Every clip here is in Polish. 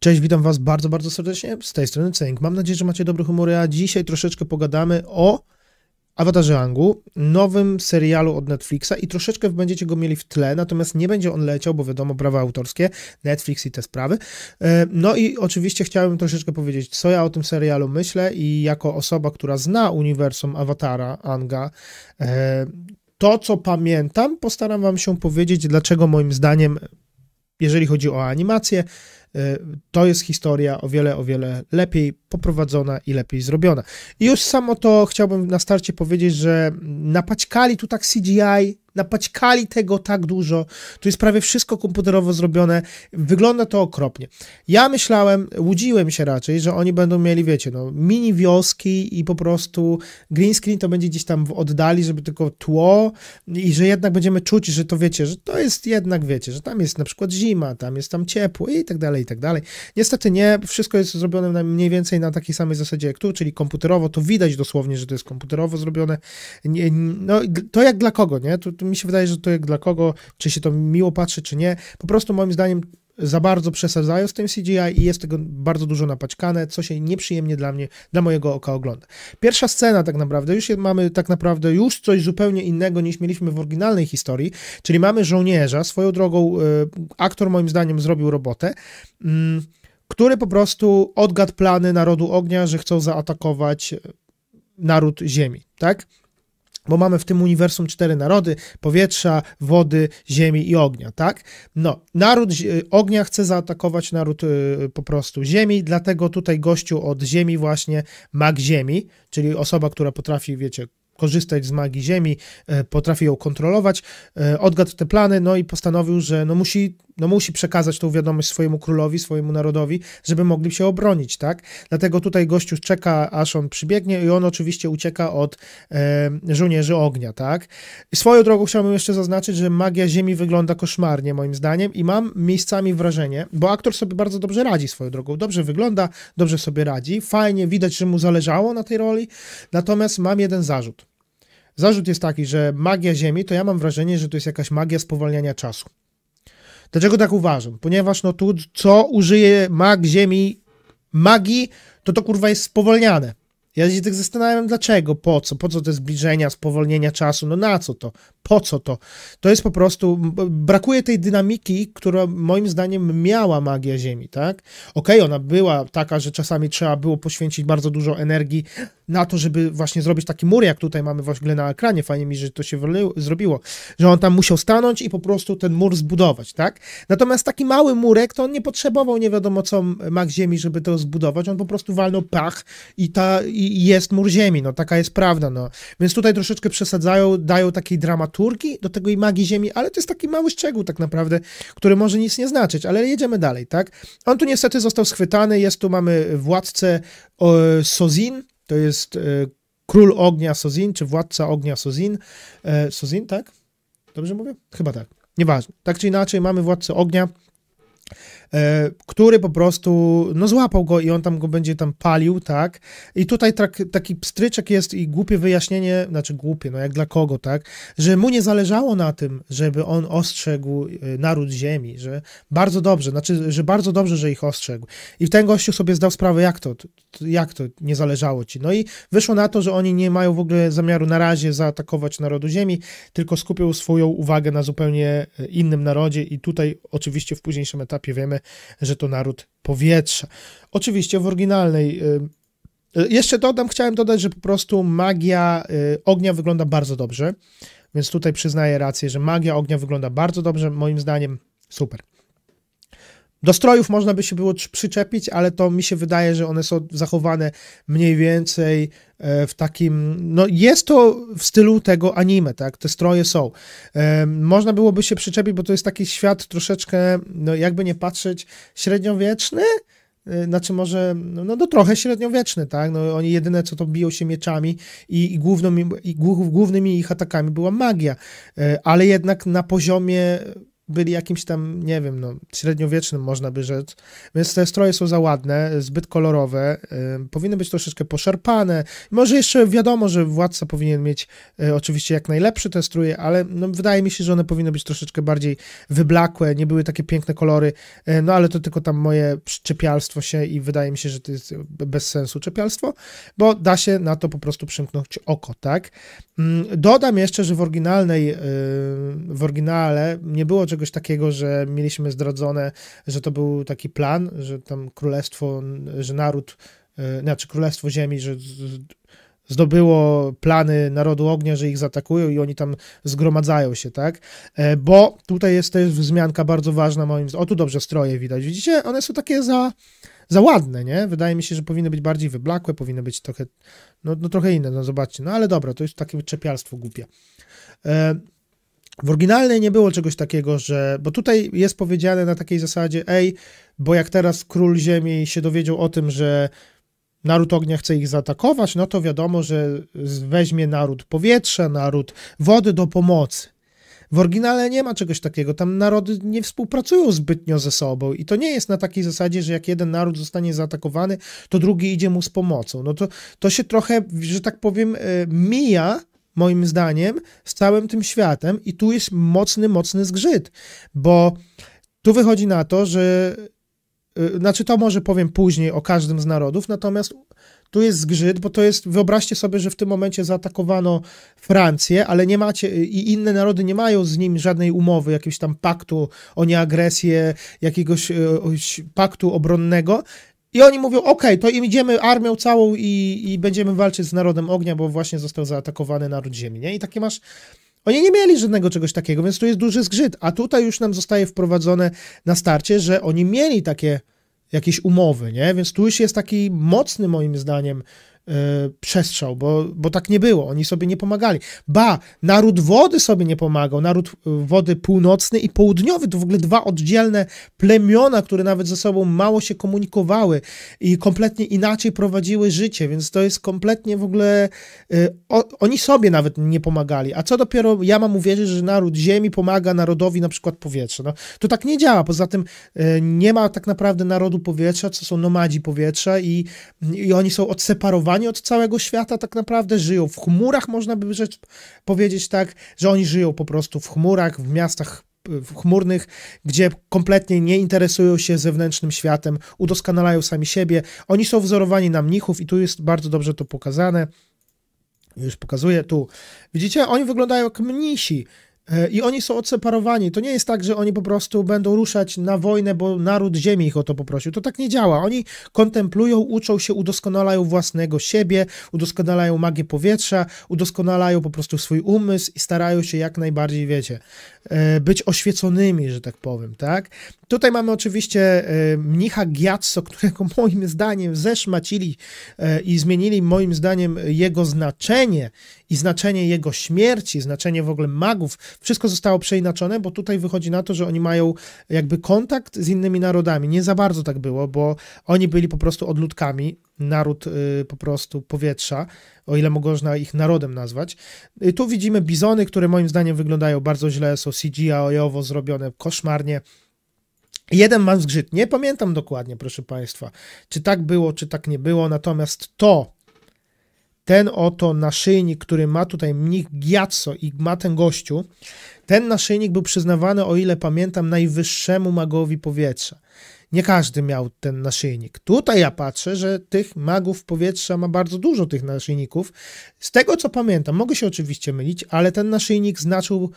Cześć, witam Was bardzo, bardzo serdecznie. Z tej strony Cenk. Mam nadzieję, że macie dobry humor, a dzisiaj troszeczkę pogadamy o Awatarze Angu, nowym serialu od Netflixa i troszeczkę będziecie go mieli w tle, natomiast nie będzie on leciał, bo wiadomo, prawa autorskie, Netflix i te sprawy. E, no i oczywiście chciałbym troszeczkę powiedzieć, co ja o tym serialu myślę i jako osoba, która zna uniwersum Awatara Anga, e, to co pamiętam, postaram wam się powiedzieć, dlaczego moim zdaniem, jeżeli chodzi o animację, E, to jest historia o wiele, o wiele lepiej poprowadzona i lepiej zrobiona. I już samo to chciałbym na starcie powiedzieć, że napaćkali tu tak CGI Napaćkali tego tak dużo. Tu jest prawie wszystko komputerowo zrobione. Wygląda to okropnie. Ja myślałem, łudziłem się raczej, że oni będą mieli, wiecie, no, mini wioski i po prostu green screen to będzie gdzieś tam w oddali, żeby tylko tło i że jednak będziemy czuć, że to wiecie, że to jest jednak, wiecie, że tam jest na przykład zima, tam jest tam ciepło i tak dalej, i tak dalej. Niestety nie, wszystko jest zrobione mniej więcej na takiej samej zasadzie jak tu, czyli komputerowo, to widać dosłownie, że to jest komputerowo zrobione. No, to jak dla kogo, nie? mi się wydaje, że to jak dla kogo, czy się to miło patrzy, czy nie. Po prostu moim zdaniem za bardzo przesadzają z tym CGI i jest tego bardzo dużo napaćkane, co się nieprzyjemnie dla mnie, dla mojego oka ogląda. Pierwsza scena tak naprawdę, już mamy tak naprawdę już coś zupełnie innego niż mieliśmy w oryginalnej historii, czyli mamy żołnierza, swoją drogą e, aktor moim zdaniem zrobił robotę, mm, który po prostu odgadł plany narodu ognia, że chcą zaatakować e, naród ziemi, tak? bo mamy w tym uniwersum cztery narody: powietrza, wody, ziemi i ognia, tak? No, naród e, ognia chce zaatakować naród y, po prostu ziemi, dlatego tutaj gościu od ziemi właśnie mag ziemi, czyli osoba, która potrafi, wiecie, korzystać z magii ziemi, y, potrafi ją kontrolować, y, odgadł te plany, no i postanowił, że no musi no musi przekazać tą wiadomość swojemu królowi, swojemu narodowi, żeby mogli się obronić, tak? Dlatego tutaj gościu czeka, aż on przybiegnie i on oczywiście ucieka od e, żołnierzy ognia, tak? swoją drogą chciałbym jeszcze zaznaczyć, że magia ziemi wygląda koszmarnie moim zdaniem i mam miejscami wrażenie, bo aktor sobie bardzo dobrze radzi swoją drogą, dobrze wygląda, dobrze sobie radzi, fajnie, widać, że mu zależało na tej roli, natomiast mam jeden zarzut. Zarzut jest taki, że magia ziemi, to ja mam wrażenie, że to jest jakaś magia spowalniania czasu. Dlaczego tak uważam? Ponieważ no tu co użyje mag ziemi magii, to to kurwa jest spowolniane. Ja się tak zastanawiam, dlaczego, po co, po co te zbliżenia, spowolnienia czasu, no na co to, po co to? To jest po prostu, brakuje tej dynamiki, która moim zdaniem miała magia Ziemi, tak? Okej, okay, ona była taka, że czasami trzeba było poświęcić bardzo dużo energii na to, żeby właśnie zrobić taki mur, jak tutaj mamy właśnie na ekranie, fajnie mi, że to się zrobiło, że on tam musiał stanąć i po prostu ten mur zbudować, tak? Natomiast taki mały murek, to on nie potrzebował nie wiadomo co mag Ziemi, żeby to zbudować, on po prostu walnął pach i ta... I i jest mur ziemi, no taka jest prawda, no. Więc tutaj troszeczkę przesadzają, dają takiej dramaturgii do tego i magii ziemi, ale to jest taki mały szczegół tak naprawdę, który może nic nie znaczyć, ale jedziemy dalej, tak? On tu niestety został schwytany, jest tu, mamy władcę Sozin, to jest e, król ognia Sozin, czy władca ognia Sozin. E, Sozin, tak? Dobrze mówię? Chyba tak. Nieważne. Tak czy inaczej, mamy władcę ognia, E, który po prostu, no złapał go i on tam go będzie tam palił, tak? I tutaj tak, taki pstryczek jest i głupie wyjaśnienie, znaczy głupie, no jak dla kogo, tak? Że mu nie zależało na tym, żeby on ostrzegł e, naród ziemi, że bardzo dobrze, znaczy, że bardzo dobrze, że ich ostrzegł. I ten gościu sobie zdał sprawę, jak to, jak to nie zależało ci. No i wyszło na to, że oni nie mają w ogóle zamiaru na razie zaatakować narodu ziemi, tylko skupią swoją uwagę na zupełnie e, innym narodzie i tutaj oczywiście w późniejszym etapie wiemy, że to naród powietrza. Oczywiście w oryginalnej. Y, y, jeszcze dodam, chciałem dodać, że po prostu magia y, ognia wygląda bardzo dobrze, więc tutaj przyznaję rację, że magia ognia wygląda bardzo dobrze, moim zdaniem super. Do strojów można by się było przyczepić, ale to mi się wydaje, że one są zachowane mniej więcej e, w takim. No, jest to w stylu tego anime, tak? Te stroje są. E, można byłoby się przyczepić, bo to jest taki świat troszeczkę, no jakby nie patrzeć, średniowieczny e, znaczy może, no, no, no, trochę średniowieczny, tak, no oni jedyne co to biją się mieczami i, i, i głównymi ich atakami była magia, ale jednak na poziomie byli jakimś tam, nie wiem, no, średniowiecznym można by rzec, więc te stroje są za ładne, zbyt kolorowe, y, powinny być troszeczkę poszarpane, może jeszcze wiadomo, że władca powinien mieć y, oczywiście jak najlepsze te stroje, ale no, wydaje mi się, że one powinny być troszeczkę bardziej wyblakłe, nie były takie piękne kolory, y, no ale to tylko tam moje czepialstwo się i wydaje mi się, że to jest bez sensu czepialstwo, bo da się na to po prostu przymknąć oko, tak? Dodam jeszcze, że w oryginalnej, y, w oryginale nie było czegoś czegoś takiego, że mieliśmy zdradzone, że to był taki plan, że tam królestwo, że naród, e, znaczy królestwo ziemi, że zdobyło plany narodu ognia, że ich zaatakują i oni tam zgromadzają się, tak? E, bo tutaj jest też wzmianka bardzo ważna moim zdaniem. O, tu dobrze stroje widać. Widzicie? One są takie za, za ładne, nie? Wydaje mi się, że powinny być bardziej wyblakłe, powinny być trochę, no, no trochę inne, no zobaczcie. No ale dobra, to jest takie czepialstwo głupie. E, w oryginalnej nie było czegoś takiego, że. Bo tutaj jest powiedziane na takiej zasadzie, ej, bo jak teraz król Ziemi się dowiedział o tym, że naród ognia chce ich zaatakować, no to wiadomo, że weźmie naród powietrza, naród wody do pomocy. W oryginale nie ma czegoś takiego. Tam narody nie współpracują zbytnio ze sobą i to nie jest na takiej zasadzie, że jak jeden naród zostanie zaatakowany, to drugi idzie mu z pomocą. No to, to się trochę, że tak powiem, e, mija moim zdaniem, z całym tym światem i tu jest mocny, mocny zgrzyt, bo tu wychodzi na to, że y, znaczy to może powiem później o każdym z narodów, natomiast tu jest zgrzyt, bo to jest, wyobraźcie sobie, że w tym momencie zaatakowano Francję, ale nie macie, i inne narody nie mają z nim żadnej umowy, jakiegoś tam paktu o nieagresję, jakiegoś, y, paktu obronnego, i oni mówią, ok, to im idziemy armią całą i, i będziemy walczyć z narodem ognia, bo właśnie został zaatakowany naród ziemi, nie? I takie masz... Oni nie mieli żadnego czegoś takiego, więc tu jest duży zgrzyt, a tutaj już nam zostaje wprowadzone na starcie, że oni mieli takie jakieś umowy, nie? Więc tu już jest taki mocny moim zdaniem E, przestrzał, bo, bo tak nie było. Oni sobie nie pomagali. Ba, naród wody sobie nie pomagał. Naród e, wody północny i południowy to w ogóle dwa oddzielne plemiona, które nawet ze sobą mało się komunikowały i kompletnie inaczej prowadziły życie, więc to jest kompletnie w ogóle. E, o, oni sobie nawet nie pomagali. A co dopiero ja mam uwierzyć, że naród ziemi pomaga narodowi na przykład powietrza. No, to tak nie działa. Poza tym nie ma tak naprawdę narodu powietrza, co są nomadzi powietrza i, i oni są odseparowani oderwani od całego świata tak naprawdę, żyją w chmurach, można by rzecz powiedzieć tak, że oni żyją po prostu w chmurach, w miastach chmurnych, gdzie kompletnie nie interesują się zewnętrznym światem, udoskonalają sami siebie. Oni są wzorowani na mnichów i tu jest bardzo dobrze to pokazane. Już pokazuję tu. Widzicie, oni wyglądają jak mnisi. E, I oni są odseparowani. To nie jest tak, że oni po prostu będą ruszać na wojnę, bo naród ziemi ich o to poprosił. To tak nie działa. Oni kontemplują, uczą się, udoskonalają własnego siebie, udoskonalają magię powietrza, udoskonalają po prostu swój umysł i starają się jak najbardziej, wiecie, e, być oświeconymi, że tak powiem, tak? Tutaj mamy oczywiście e, mnicha Giazzo, którego moim zdaniem zeszmacili i zmienili moim zdaniem jego znaczenie i znaczenie jego śmierci, znaczenie w ogóle magów wszystko zostało przeinaczone, bo tutaj wychodzi na to, że oni mają jakby kontakt z innymi narodami. Nie za bardzo tak było, bo oni byli po prostu odludkami, naród y, po prostu powietrza, o ile można ich narodem nazwać. Y, tu widzimy bizony, które moim zdaniem wyglądają bardzo źle, są CGI-owo zrobione, koszmarnie. Jeden mam zgrzyt, nie pamiętam dokładnie, proszę Państwa, czy tak było, czy tak nie było, natomiast to, ten oto naszyjnik, który ma tutaj mnich Giazzo i ma ten gościu, ten naszyjnik był przyznawany, o ile pamiętam, najwyższemu magowi powietrza. Nie każdy miał ten naszyjnik. Tutaj ja patrzę, że tych magów powietrza ma bardzo dużo tych naszyjników. Z tego co pamiętam, mogę się oczywiście mylić, ale ten naszyjnik znaczył,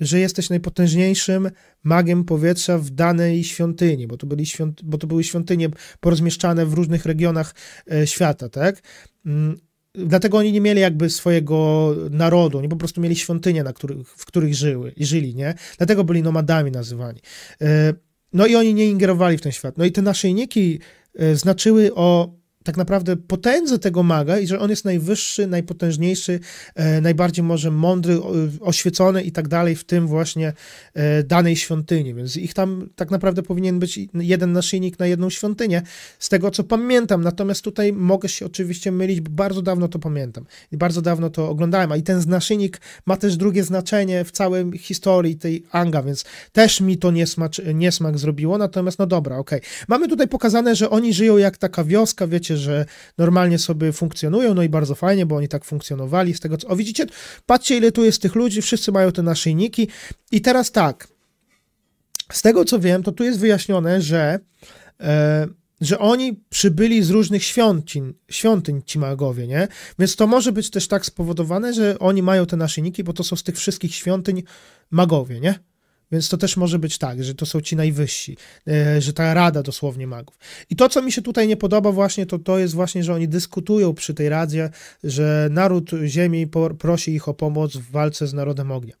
że jesteś najpotężniejszym magiem powietrza w danej świątyni, bo to, byli świąt, bo to były świątynie porozmieszczane w różnych regionach e, świata, tak? Mm, Dlatego oni nie mieli jakby swojego narodu, oni po prostu mieli świątynie, na których, w których żyły, żyli, nie? Dlatego byli nomadami nazywani. E, no i oni nie ingerowali w ten świat. No i te naszyjniki e, znaczyły o tak naprawdę potędze tego maga i że on jest najwyższy, najpotężniejszy, e, najbardziej może mądry, oświecony i tak dalej w tym właśnie e, danej świątyni. Więc ich tam tak naprawdę powinien być jeden naszyjnik na jedną świątynię, z tego co pamiętam. Natomiast tutaj mogę się oczywiście mylić, bo bardzo dawno to pamiętam i bardzo dawno to oglądałem. A i ten naszyjnik ma też drugie znaczenie w całej historii tej Anga, więc też mi to niesmacz, niesmak zrobiło. Natomiast no dobra, okej. Okay. Mamy tutaj pokazane, że oni żyją jak taka wioska, wiecie, że normalnie sobie funkcjonują, no i bardzo fajnie, bo oni tak funkcjonowali z tego co... O widzicie, patrzcie ile tu jest tych ludzi, wszyscy mają te naszyjniki i teraz tak, z tego co wiem, to tu jest wyjaśnione, że... E, że oni przybyli z różnych świątyń, świątyń ci magowie, nie? Więc to może być też tak spowodowane, że oni mają te naszyjniki, bo to są z tych wszystkich świątyń magowie, nie? Więc to też może być tak, że to są ci najwyżsi, e, że ta rada dosłownie magów. I to, co mi się tutaj nie podoba właśnie, to to jest właśnie, że oni dyskutują przy tej radzie, że naród ziemi prosi ich o pomoc w walce z narodem ognia.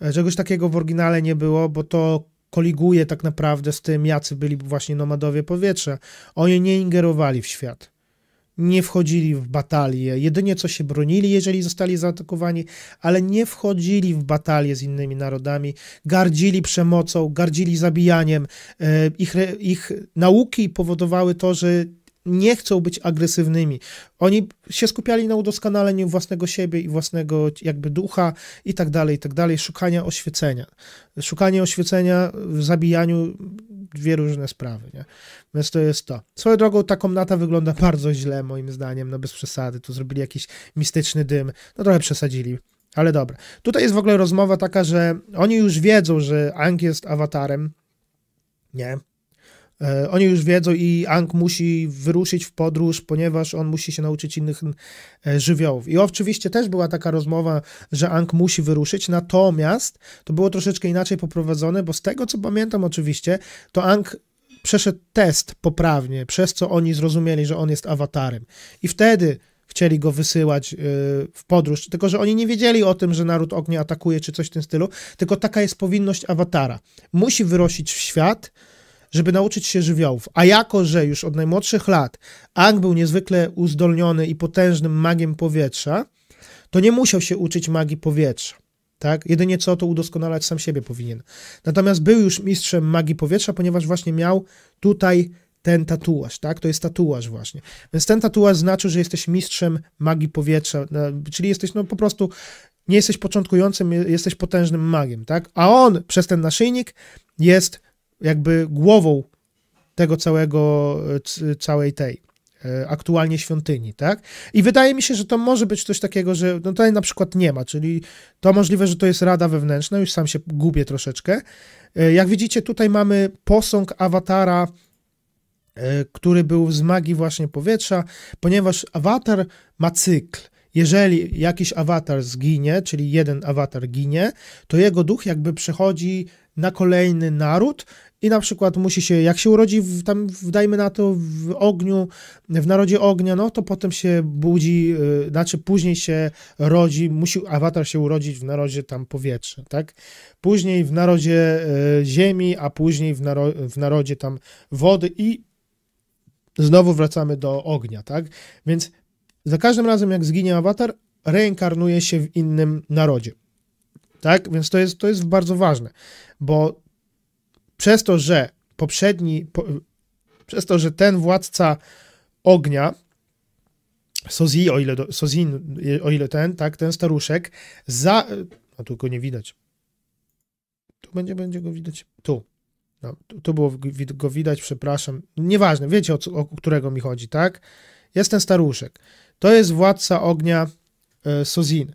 E, czegoś takiego w oryginale nie było, bo to koliguje tak naprawdę z tym, jacy byli właśnie nomadowie powietrza. Oni nie ingerowali w świat nie wchodzili w batalie, jedynie co się bronili, jeżeli zostali zaatakowani, ale nie wchodzili w batalie z innymi narodami, gardzili przemocą, gardzili zabijaniem. E, ich, ich nauki powodowały to, że nie chcą być agresywnymi. Oni się skupiali na udoskonaleniu własnego siebie i własnego jakby ducha i tak dalej, i tak dalej, szukania oświecenia. Szukanie oświecenia w zabijaniu dwie różne sprawy, nie? Więc to jest to. Swoją drogą ta komnata wygląda bardzo źle moim zdaniem, no bez przesady. Tu zrobili jakiś mistyczny dym, no trochę przesadzili. Ale dobra. Tutaj jest w ogóle rozmowa taka, że oni już wiedzą, że Ang jest awatarem, nie? E, oni już wiedzą i Ang musi wyruszyć w podróż, ponieważ on musi się nauczyć innych e, żywiołów. I oczywiście też była taka rozmowa, że Ang musi wyruszyć, natomiast to było troszeczkę inaczej poprowadzone, bo z tego co pamiętam oczywiście, to Ang przeszedł test poprawnie, przez co oni zrozumieli, że on jest awatarem. I wtedy chcieli go wysyłać e, w podróż, tylko że oni nie wiedzieli o tym, że naród ognia atakuje czy coś w tym stylu, tylko taka jest powinność awatara. Musi wyrosić w świat, żeby nauczyć się żywiołów. A jako, że już od najmłodszych lat Ang był niezwykle uzdolniony i potężnym magiem powietrza, to nie musiał się uczyć magii powietrza. Tak? Jedynie co, to udoskonalać sam siebie powinien. Natomiast był już mistrzem magii powietrza, ponieważ właśnie miał tutaj ten tatuaż, tak? To jest tatuaż właśnie. Więc ten tatuaż znaczy, że jesteś mistrzem magii powietrza, e, czyli jesteś no po prostu nie jesteś początkującym, jesteś potężnym magiem, tak? A on przez ten naszyjnik jest jakby głową tego całego, całej tej e, aktualnie świątyni, tak? I wydaje mi się, że to może być coś takiego, że no tutaj na przykład nie ma, czyli to możliwe, że to jest rada wewnętrzna, już sam się gubię troszeczkę. E, jak widzicie, tutaj mamy posąg awatara, e, który był z magii właśnie powietrza, ponieważ awatar ma cykl. Jeżeli jakiś awatar zginie, czyli jeden awatar ginie, to jego duch jakby przechodzi na kolejny naród i na przykład musi się, jak się urodzi w, tam, dajmy na to, w ogniu, w narodzie ognia, no to potem się budzi, y, znaczy później się rodzi, musi awatar się urodzić w narodzie tam powietrza, tak? Później w narodzie y, ziemi, a później w, naro w narodzie tam wody i znowu wracamy do ognia, tak? Więc za każdym razem, jak zginie awatar, reinkarnuje się w innym narodzie. Tak? Więc to jest, to jest bardzo ważne, bo przez to, że poprzedni, po, przez to, że ten władca ognia, Sozi, o ile, Sozin, o ile ten, tak, ten staruszek, za, a no tu go nie widać, tu będzie, będzie go widać, tu, no, tu, tu było go widać, przepraszam, nieważne, wiecie o, o którego mi chodzi, tak, jest ten staruszek, to jest władca ognia e, Sozin,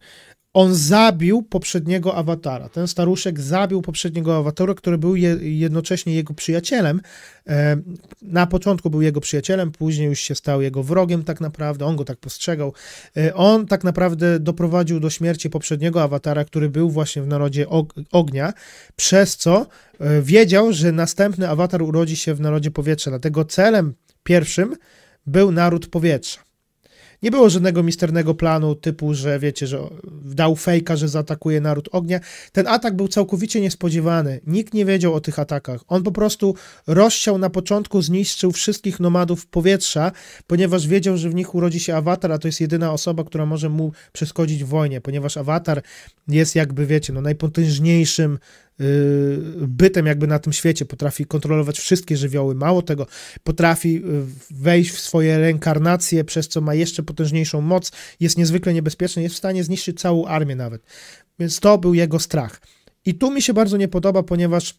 on zabił poprzedniego awatara. Ten staruszek zabił poprzedniego awatara, który był je, jednocześnie jego przyjacielem. E, na początku był jego przyjacielem, później już się stał jego wrogiem, tak naprawdę. On go tak postrzegał. E, on tak naprawdę doprowadził do śmierci poprzedniego awatara, który był właśnie w narodzie og ognia, przez co e, wiedział, że następny awatar urodzi się w narodzie powietrza. Dlatego celem pierwszym był naród powietrza. Nie było żadnego misternego planu typu, że wiecie, że dał fejka, że zaatakuje naród ognia. Ten atak był całkowicie niespodziewany. Nikt nie wiedział o tych atakach. On po prostu rozciął na początku, zniszczył wszystkich nomadów powietrza, ponieważ wiedział, że w nich urodzi się awatar, a to jest jedyna osoba, która może mu przeszkodzić w wojnie, ponieważ awatar jest jakby, wiecie, no najpotężniejszym Y, bytem jakby na tym świecie, potrafi kontrolować wszystkie żywioły, mało tego, potrafi y, wejść w swoje reinkarnacje, przez co ma jeszcze potężniejszą moc, jest niezwykle niebezpieczny, jest w stanie zniszczyć całą armię nawet. Więc to był jego strach. I tu mi się bardzo nie podoba, ponieważ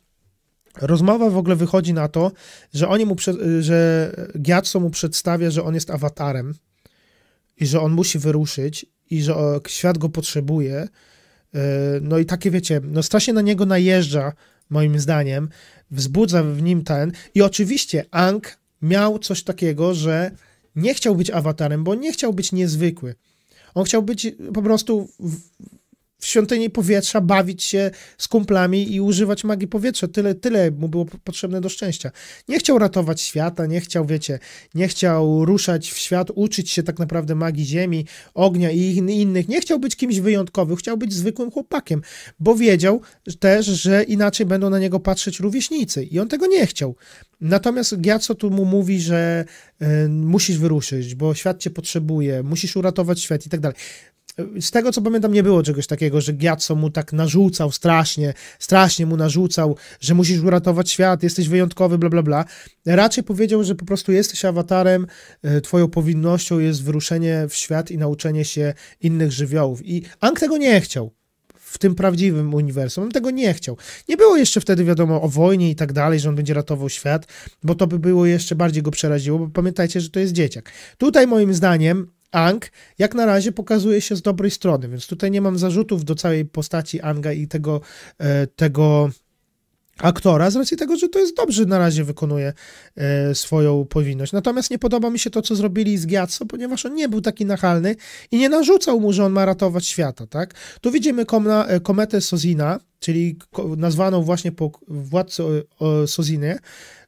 Rozmowa w ogóle wychodzi na to, że oni mu, y, że Giatso mu przedstawia, że on jest awatarem i że on musi wyruszyć i że świat go potrzebuje E, no i takie wiecie, no strasznie na niego najeżdża, moim zdaniem, wzbudza w nim ten. I oczywiście Ang miał coś takiego, że nie chciał być awatarem, bo nie chciał być niezwykły. On chciał być po prostu w świątyni powietrza, bawić się z kumplami i używać magii powietrza. Tyle, tyle mu było potrzebne do szczęścia. Nie chciał ratować świata, nie chciał, wiecie, nie chciał ruszać w świat, uczyć się tak naprawdę magii ziemi, ognia i innych. Nie chciał być kimś wyjątkowym, chciał być zwykłym chłopakiem, bo wiedział też, że inaczej będą na niego patrzeć rówieśnicy i on tego nie chciał. Natomiast Giaco tu mu mówi, że y, musisz wyruszyć, bo świat cię potrzebuje, musisz uratować świat i tak dalej z tego co pamiętam, nie było czegoś takiego, że Giacomo mu tak narzucał strasznie, strasznie mu narzucał, że musisz uratować świat, jesteś wyjątkowy, bla, bla, bla. Raczej powiedział, że po prostu jesteś awatarem, e, twoją powinnością jest wyruszenie w świat i nauczenie się innych żywiołów. I Ang tego nie chciał w tym prawdziwym uniwersum. On tego nie chciał. Nie było jeszcze wtedy wiadomo o wojnie i tak dalej, że on będzie ratował świat, bo to by było jeszcze bardziej go przeraziło, bo pamiętajcie, że to jest dzieciak. Tutaj moim zdaniem Ang jak na razie pokazuje się z dobrej strony, więc tutaj nie mam zarzutów do całej postaci Anga i tego, e, tego aktora, z racji tego, że to jest dobrze na razie wykonuje e, swoją powinność. Natomiast nie podoba mi się to, co zrobili z Giatso, ponieważ on nie był taki nachalny i nie narzucał mu, że on ma ratować świata, tak? Tu widzimy komna, e, kometę Sozina, czyli nazwaną właśnie po władcy Sozinie,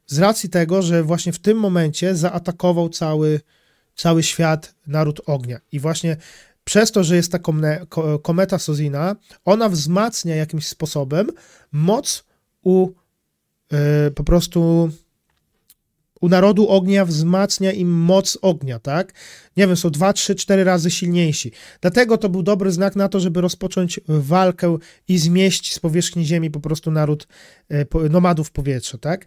z racji tego, że właśnie w tym momencie zaatakował cały cały świat naród ognia. I właśnie przez to, że jest ta kometa Sozina, ona wzmacnia jakimś sposobem moc u e, po prostu u narodu ognia wzmacnia im moc ognia, tak? Nie wiem, są 2, 3, 4 razy silniejsi. Dlatego to był dobry znak na to, żeby rozpocząć walkę i zmieść z powierzchni ziemi po prostu naród e, nomadów powietrza, tak?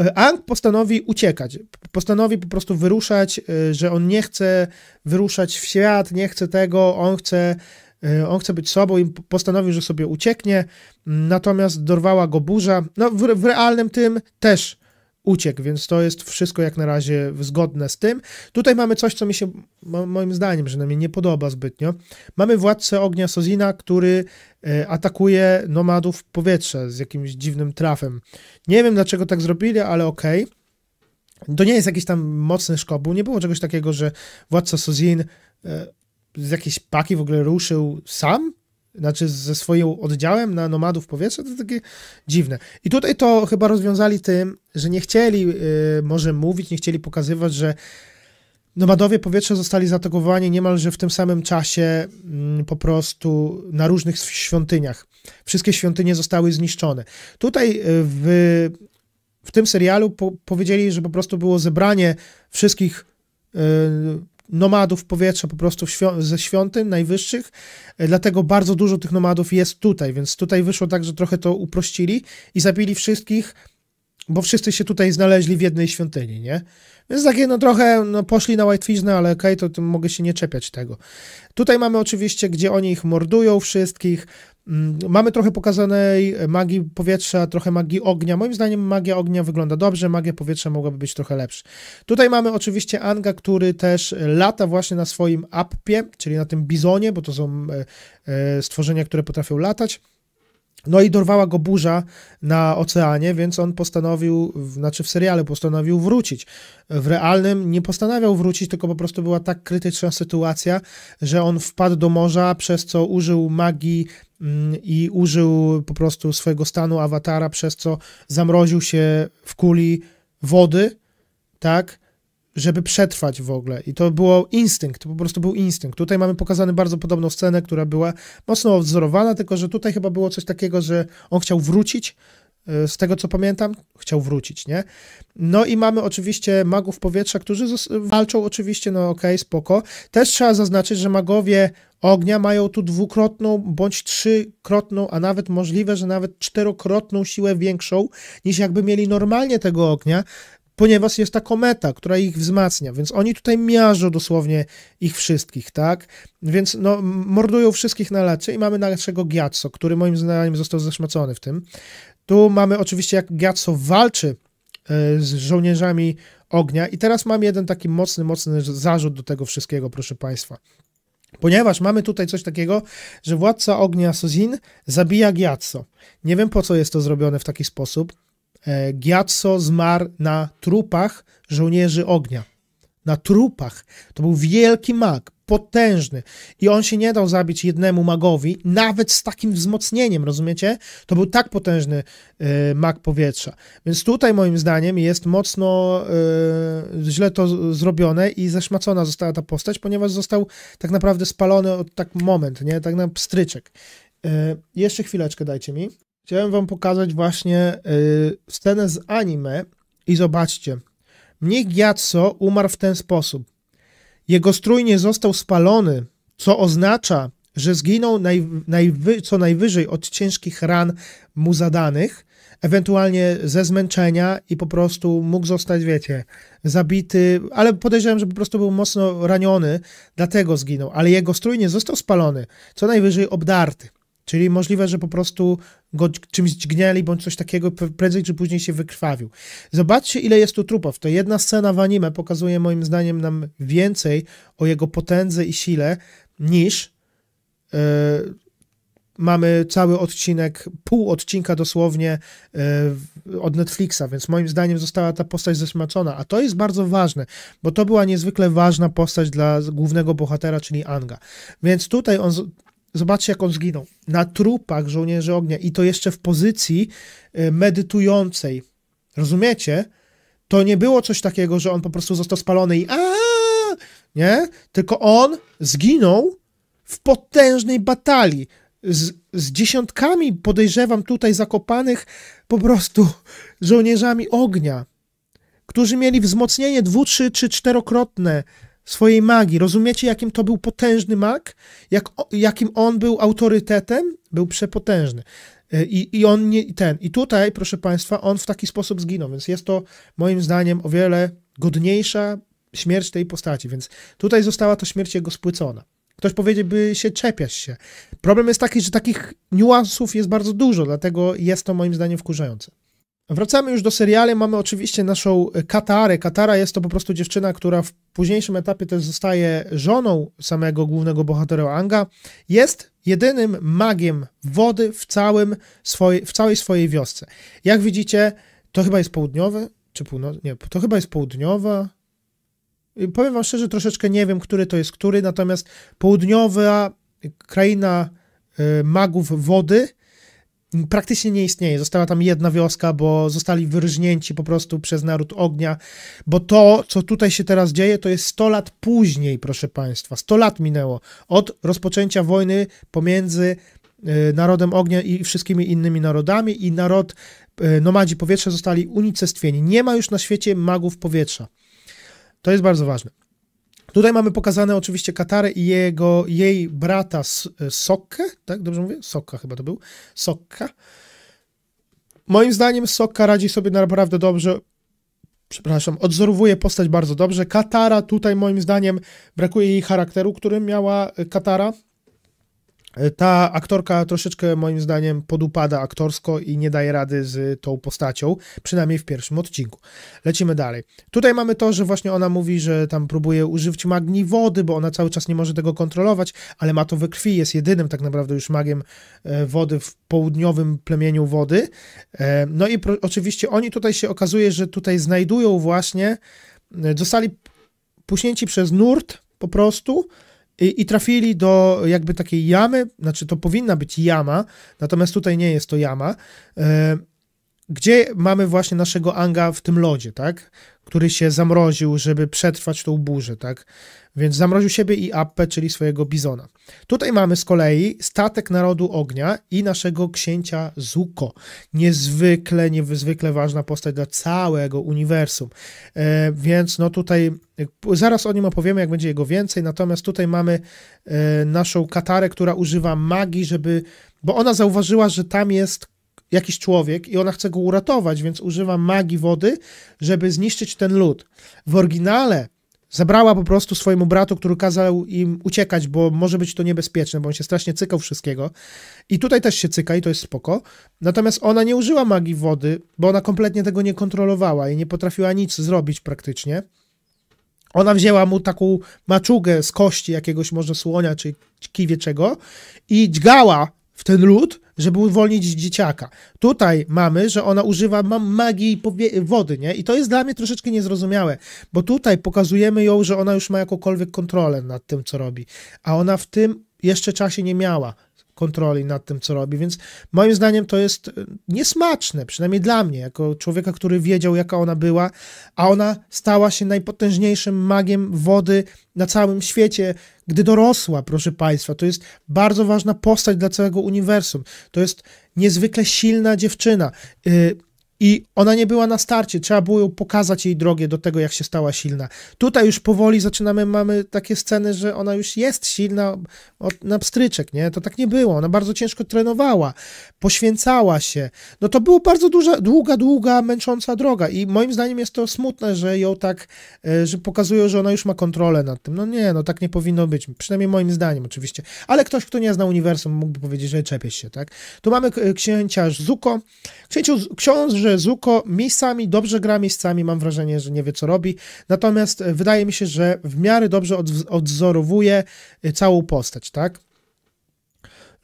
E, Ang postanowi uciekać, postanowi po prostu wyruszać, e, że on nie chce wyruszać w świat, nie chce tego, on chce, e, on chce być sobą i postanowił, że sobie ucieknie, natomiast dorwała go burza. No w, w realnym tym też uciekł, więc to jest wszystko jak na razie zgodne z tym. Tutaj mamy coś, co mi się moim zdaniem przynajmniej nie podoba zbytnio. Mamy władcę ognia Sozina, który e, atakuje nomadów w powietrze z jakimś dziwnym trafem. Nie wiem dlaczego tak zrobili, ale okej. Okay. To nie jest jakiś tam mocny szkobu. Nie było czegoś takiego, że władca Sozin e, z jakiejś paki w ogóle ruszył sam znaczy ze swoim oddziałem na nomadów powietrza, to takie dziwne. I tutaj to chyba rozwiązali tym, że nie chcieli yy, może mówić, nie chcieli pokazywać, że nomadowie powietrza zostali zaatakowani niemalże w tym samym czasie yy, po prostu na różnych świątyniach. Wszystkie świątynie zostały zniszczone. Tutaj y, w, w tym serialu po, powiedzieli, że po prostu było zebranie wszystkich y, nomadów powietrza po prostu ze świątyń najwyższych, e, dlatego bardzo dużo tych nomadów jest tutaj, więc tutaj wyszło tak, że trochę to uprościli i zabili wszystkich, bo wszyscy się tutaj znaleźli w jednej świątyni, nie? Więc takie no trochę no, poszli na łatwiznę, ale okej, okay, to, to mogę się nie czepiać tego. Tutaj mamy oczywiście, gdzie oni ich mordują wszystkich, Mm, mamy trochę pokazanej magii powietrza, trochę magii ognia. Moim zdaniem magia ognia wygląda dobrze, magia powietrza mogłaby być trochę lepsza. Tutaj mamy oczywiście Anga, który też lata właśnie na swoim appie, czyli na tym bizonie, bo to są e, e, stworzenia, które potrafią latać. No i dorwała go burza na oceanie, więc on postanowił, znaczy w serialu postanowił wrócić. W realnym nie postanawiał wrócić, tylko po prostu była tak krytyczna sytuacja, że on wpadł do morza, przez co użył magii Mm, i użył po prostu swojego stanu awatara, przez co zamroził się w kuli wody, tak, żeby przetrwać w ogóle. I to było instynkt, to po prostu był instynkt. Tutaj mamy pokazany bardzo podobną scenę, która była mocno odwzorowana, tylko że tutaj chyba było coś takiego, że on chciał wrócić, e, z tego co pamiętam, chciał wrócić, nie? No i mamy oczywiście magów powietrza, którzy walczą oczywiście, no okej, okay, spoko. Też trzeba zaznaczyć, że magowie ognia mają tu dwukrotną bądź trzykrotną, a nawet możliwe, że nawet czterokrotną siłę większą niż jakby mieli normalnie tego ognia, ponieważ jest ta kometa, która ich wzmacnia, więc oni tutaj miażdżą dosłownie ich wszystkich, tak? Więc no, mordują wszystkich na lecie i mamy naszego Giatso, który moim zdaniem został zeszmacony w tym. Tu mamy oczywiście jak Giatso walczy e, z żołnierzami ognia i teraz mam jeden taki mocny, mocny zarzut do tego wszystkiego, proszę Państwa. Ponieważ mamy tutaj coś takiego, że władca ognia Sozin zabija Giazzo. Nie wiem po co jest to zrobione w taki sposób. E, Giazzo zmarł na trupach żołnierzy ognia. Na trupach. To był wielki mag, potężny i on się nie dał zabić jednemu magowi, nawet z takim wzmocnieniem, rozumiecie? To był tak potężny yy, mag powietrza. Więc tutaj moim zdaniem jest mocno yy, źle to zrobione i zeszmacona została ta postać, ponieważ został tak naprawdę spalony od tak moment, nie? Tak na pstryczek. Yy, jeszcze chwileczkę dajcie mi. Chciałem wam pokazać właśnie scenę z anime i zobaczcie. mnik Gyatso umarł w ten sposób. Jego strój nie został spalony, co oznacza, że zginął naj, najwy, co najwyżej od ciężkich ran mu zadanych, ewentualnie ze zmęczenia i po prostu mógł zostać, wiecie, zabity, ale podejrzewam, że po prostu był mocno raniony, dlatego zginął, ale jego strój nie został spalony, co najwyżej obdarty. Czyli możliwe, że po prostu go czymś dźgnęli bądź coś takiego, prędzej czy później się wykrwawił. Zobaczcie, ile jest tu trupów. To jedna scena w anime pokazuje moim zdaniem nam więcej o jego potędze i sile niż yy, mamy cały odcinek, pół odcinka dosłownie yy, od Netflixa, więc moim zdaniem została ta postać zesmaczona, a to jest bardzo ważne, bo to była niezwykle ważna postać dla głównego bohatera, czyli Anga. Więc tutaj on Zobaczcie, jak on zginął. Na trupach żołnierzy ognia i to jeszcze w pozycji e, medytującej. Rozumiecie? To nie było coś takiego, że on po prostu został spalony i aaa, nie? Tylko on zginął w potężnej batalii z, z dziesiątkami, podejrzewam, tutaj zakopanych po prostu żołnierzami ognia, którzy mieli wzmocnienie dwu, trzy czy czterokrotne swojej magii. Rozumiecie, jakim to był potężny mag? Jak, jakim on był autorytetem? Był przepotężny. E, I, I on nie, ten. I tutaj, proszę Państwa, on w taki sposób zginął, więc jest to moim zdaniem o wiele godniejsza śmierć tej postaci, więc tutaj została to śmierć jego spłycona. Ktoś powiedziałby się czepiasz się. Problem jest taki, że takich niuansów jest bardzo dużo, dlatego jest to moim zdaniem wkurzające. Wracamy już do seriale. Mamy oczywiście naszą Katarę. Katara jest to po prostu dziewczyna, która w późniejszym etapie też zostaje żoną samego głównego bohatera Anga. Jest jedynym magiem wody w, całym swoje, w całej swojej wiosce. Jak widzicie, to chyba jest południowe, czy północne? Nie, to chyba jest południowa. Powiem wam szczerze, troszeczkę nie wiem, który to jest który, natomiast południowa kraina y, magów wody praktycznie nie istnieje. Została tam jedna wioska, bo zostali wyrżnięci po prostu przez naród ognia, bo to, co tutaj się teraz dzieje, to jest 100 lat później, proszę Państwa. 100 lat minęło od rozpoczęcia wojny pomiędzy e, narodem ognia i wszystkimi innymi narodami i naród e, nomadzi powietrza zostali unicestwieni. Nie ma już na świecie magów powietrza. To jest bardzo ważne. Tutaj mamy pokazane oczywiście Katarę i jego, jej brata e, Sokkę, tak dobrze mówię? Sokka chyba to był, Sokka. Moim zdaniem Sokka radzi sobie naprawdę dobrze, przepraszam, odzorowuje postać bardzo dobrze. Katara tutaj moim zdaniem brakuje jej charakteru, który miała e, Katara E, ta aktorka troszeczkę moim zdaniem podupada aktorsko i nie daje rady z tą postacią, przynajmniej w pierwszym odcinku. Lecimy dalej. Tutaj mamy to, że właśnie ona mówi, że tam próbuje używać magii wody, bo ona cały czas nie może tego kontrolować, ale ma to we krwi, jest jedynym tak naprawdę już magiem e, wody w południowym plemieniu wody. E, no i oczywiście oni tutaj się okazuje, że tutaj znajdują właśnie, zostali puśnięci przez nurt po prostu, i, i trafili do jakby takiej jamy, znaczy to powinna być jama, natomiast tutaj nie jest to jama, e, gdzie mamy właśnie naszego Anga w tym lodzie, tak? który się zamroził, żeby przetrwać tą burzę, tak? Więc zamroził siebie i Appę, czyli swojego bizona. Tutaj mamy z kolei statek narodu ognia i naszego księcia Zuko. Niezwykle, niezwykle ważna postać dla całego uniwersum. E, więc no tutaj zaraz o nim opowiemy, jak będzie jego więcej. Natomiast tutaj mamy e, naszą Katarę, która używa magii, żeby. Bo ona zauważyła, że tam jest jakiś człowiek i ona chce go uratować, więc używa magii wody, żeby zniszczyć ten lud. W oryginale zabrała po prostu swojemu bratu, który kazał im uciekać, bo może być to niebezpieczne, bo on się strasznie cykał wszystkiego. I tutaj też się cyka i to jest spoko. Natomiast ona nie użyła magii wody, bo ona kompletnie tego nie kontrolowała i nie potrafiła nic zrobić praktycznie. Ona wzięła mu taką maczugę z kości jakiegoś może słonia czy kiwie czego i dźgała w ten lód, żeby uwolnić dzieciaka. Tutaj mamy, że ona używa magii wody, nie? I to jest dla mnie troszeczkę niezrozumiałe, bo tutaj pokazujemy ją, że ona już ma jakąkolwiek kontrolę nad tym, co robi, a ona w tym jeszcze czasie nie miała kontroli nad tym, co robi, więc moim zdaniem to jest e, niesmaczne, przynajmniej dla mnie, jako człowieka, który wiedział, jaka ona była, a ona stała się najpotężniejszym magiem wody na całym świecie, gdy dorosła, proszę Państwa. To jest bardzo ważna postać dla całego uniwersum. To jest niezwykle silna dziewczyna. Yy, i ona nie była na starcie, trzeba było ją pokazać jej drogę do tego, jak się stała silna. Tutaj już powoli zaczynamy, mamy takie sceny, że ona już jest silna od, na pstryczek, nie? To tak nie było, ona bardzo ciężko trenowała, poświęcała się. No to była bardzo duża, długa, długa, męcząca droga i moim zdaniem jest to smutne, że ją tak, e, że pokazują, że ona już ma kontrolę nad tym. No nie, no tak nie powinno być, przynajmniej moim zdaniem oczywiście. Ale ktoś, kto nie zna uniwersum mógłby powiedzieć, że czepiesz się, tak? Tu mamy księcia Zuko, księciu, książę że Zuko miejscami dobrze gra, miejscami mam wrażenie, że nie wie co robi. Natomiast e, wydaje mi się, że w miarę dobrze odzorowuje e, całą postać, tak?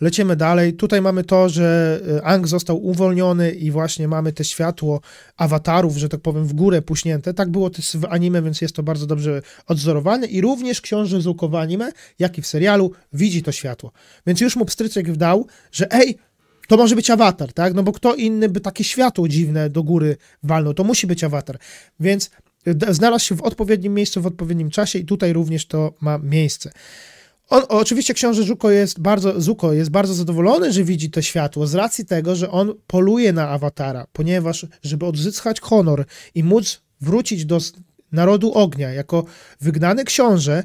Lecimy dalej. Tutaj mamy to, że e, Ang został uwolniony i właśnie mamy te światło awatarów, że tak powiem, w górę puśnięte. Tak było też w anime, więc jest to bardzo dobrze odzorowane i również książę Zuko w anime, jak i w serialu widzi to światło. Więc już mu pstryczek wdał, że ej, to może być awatar, tak? No bo kto inny by takie światło dziwne do góry walnął, to musi być awatar. Więc y, znalazł się w odpowiednim miejscu, w odpowiednim czasie i tutaj również to ma miejsce. On, oczywiście książę Żuko jest bardzo, Zuko jest bardzo zadowolony, że widzi to światło, z racji tego, że on poluje na awatara, ponieważ, żeby odzyskać honor i móc wrócić do narodu ognia, jako wygnany książę,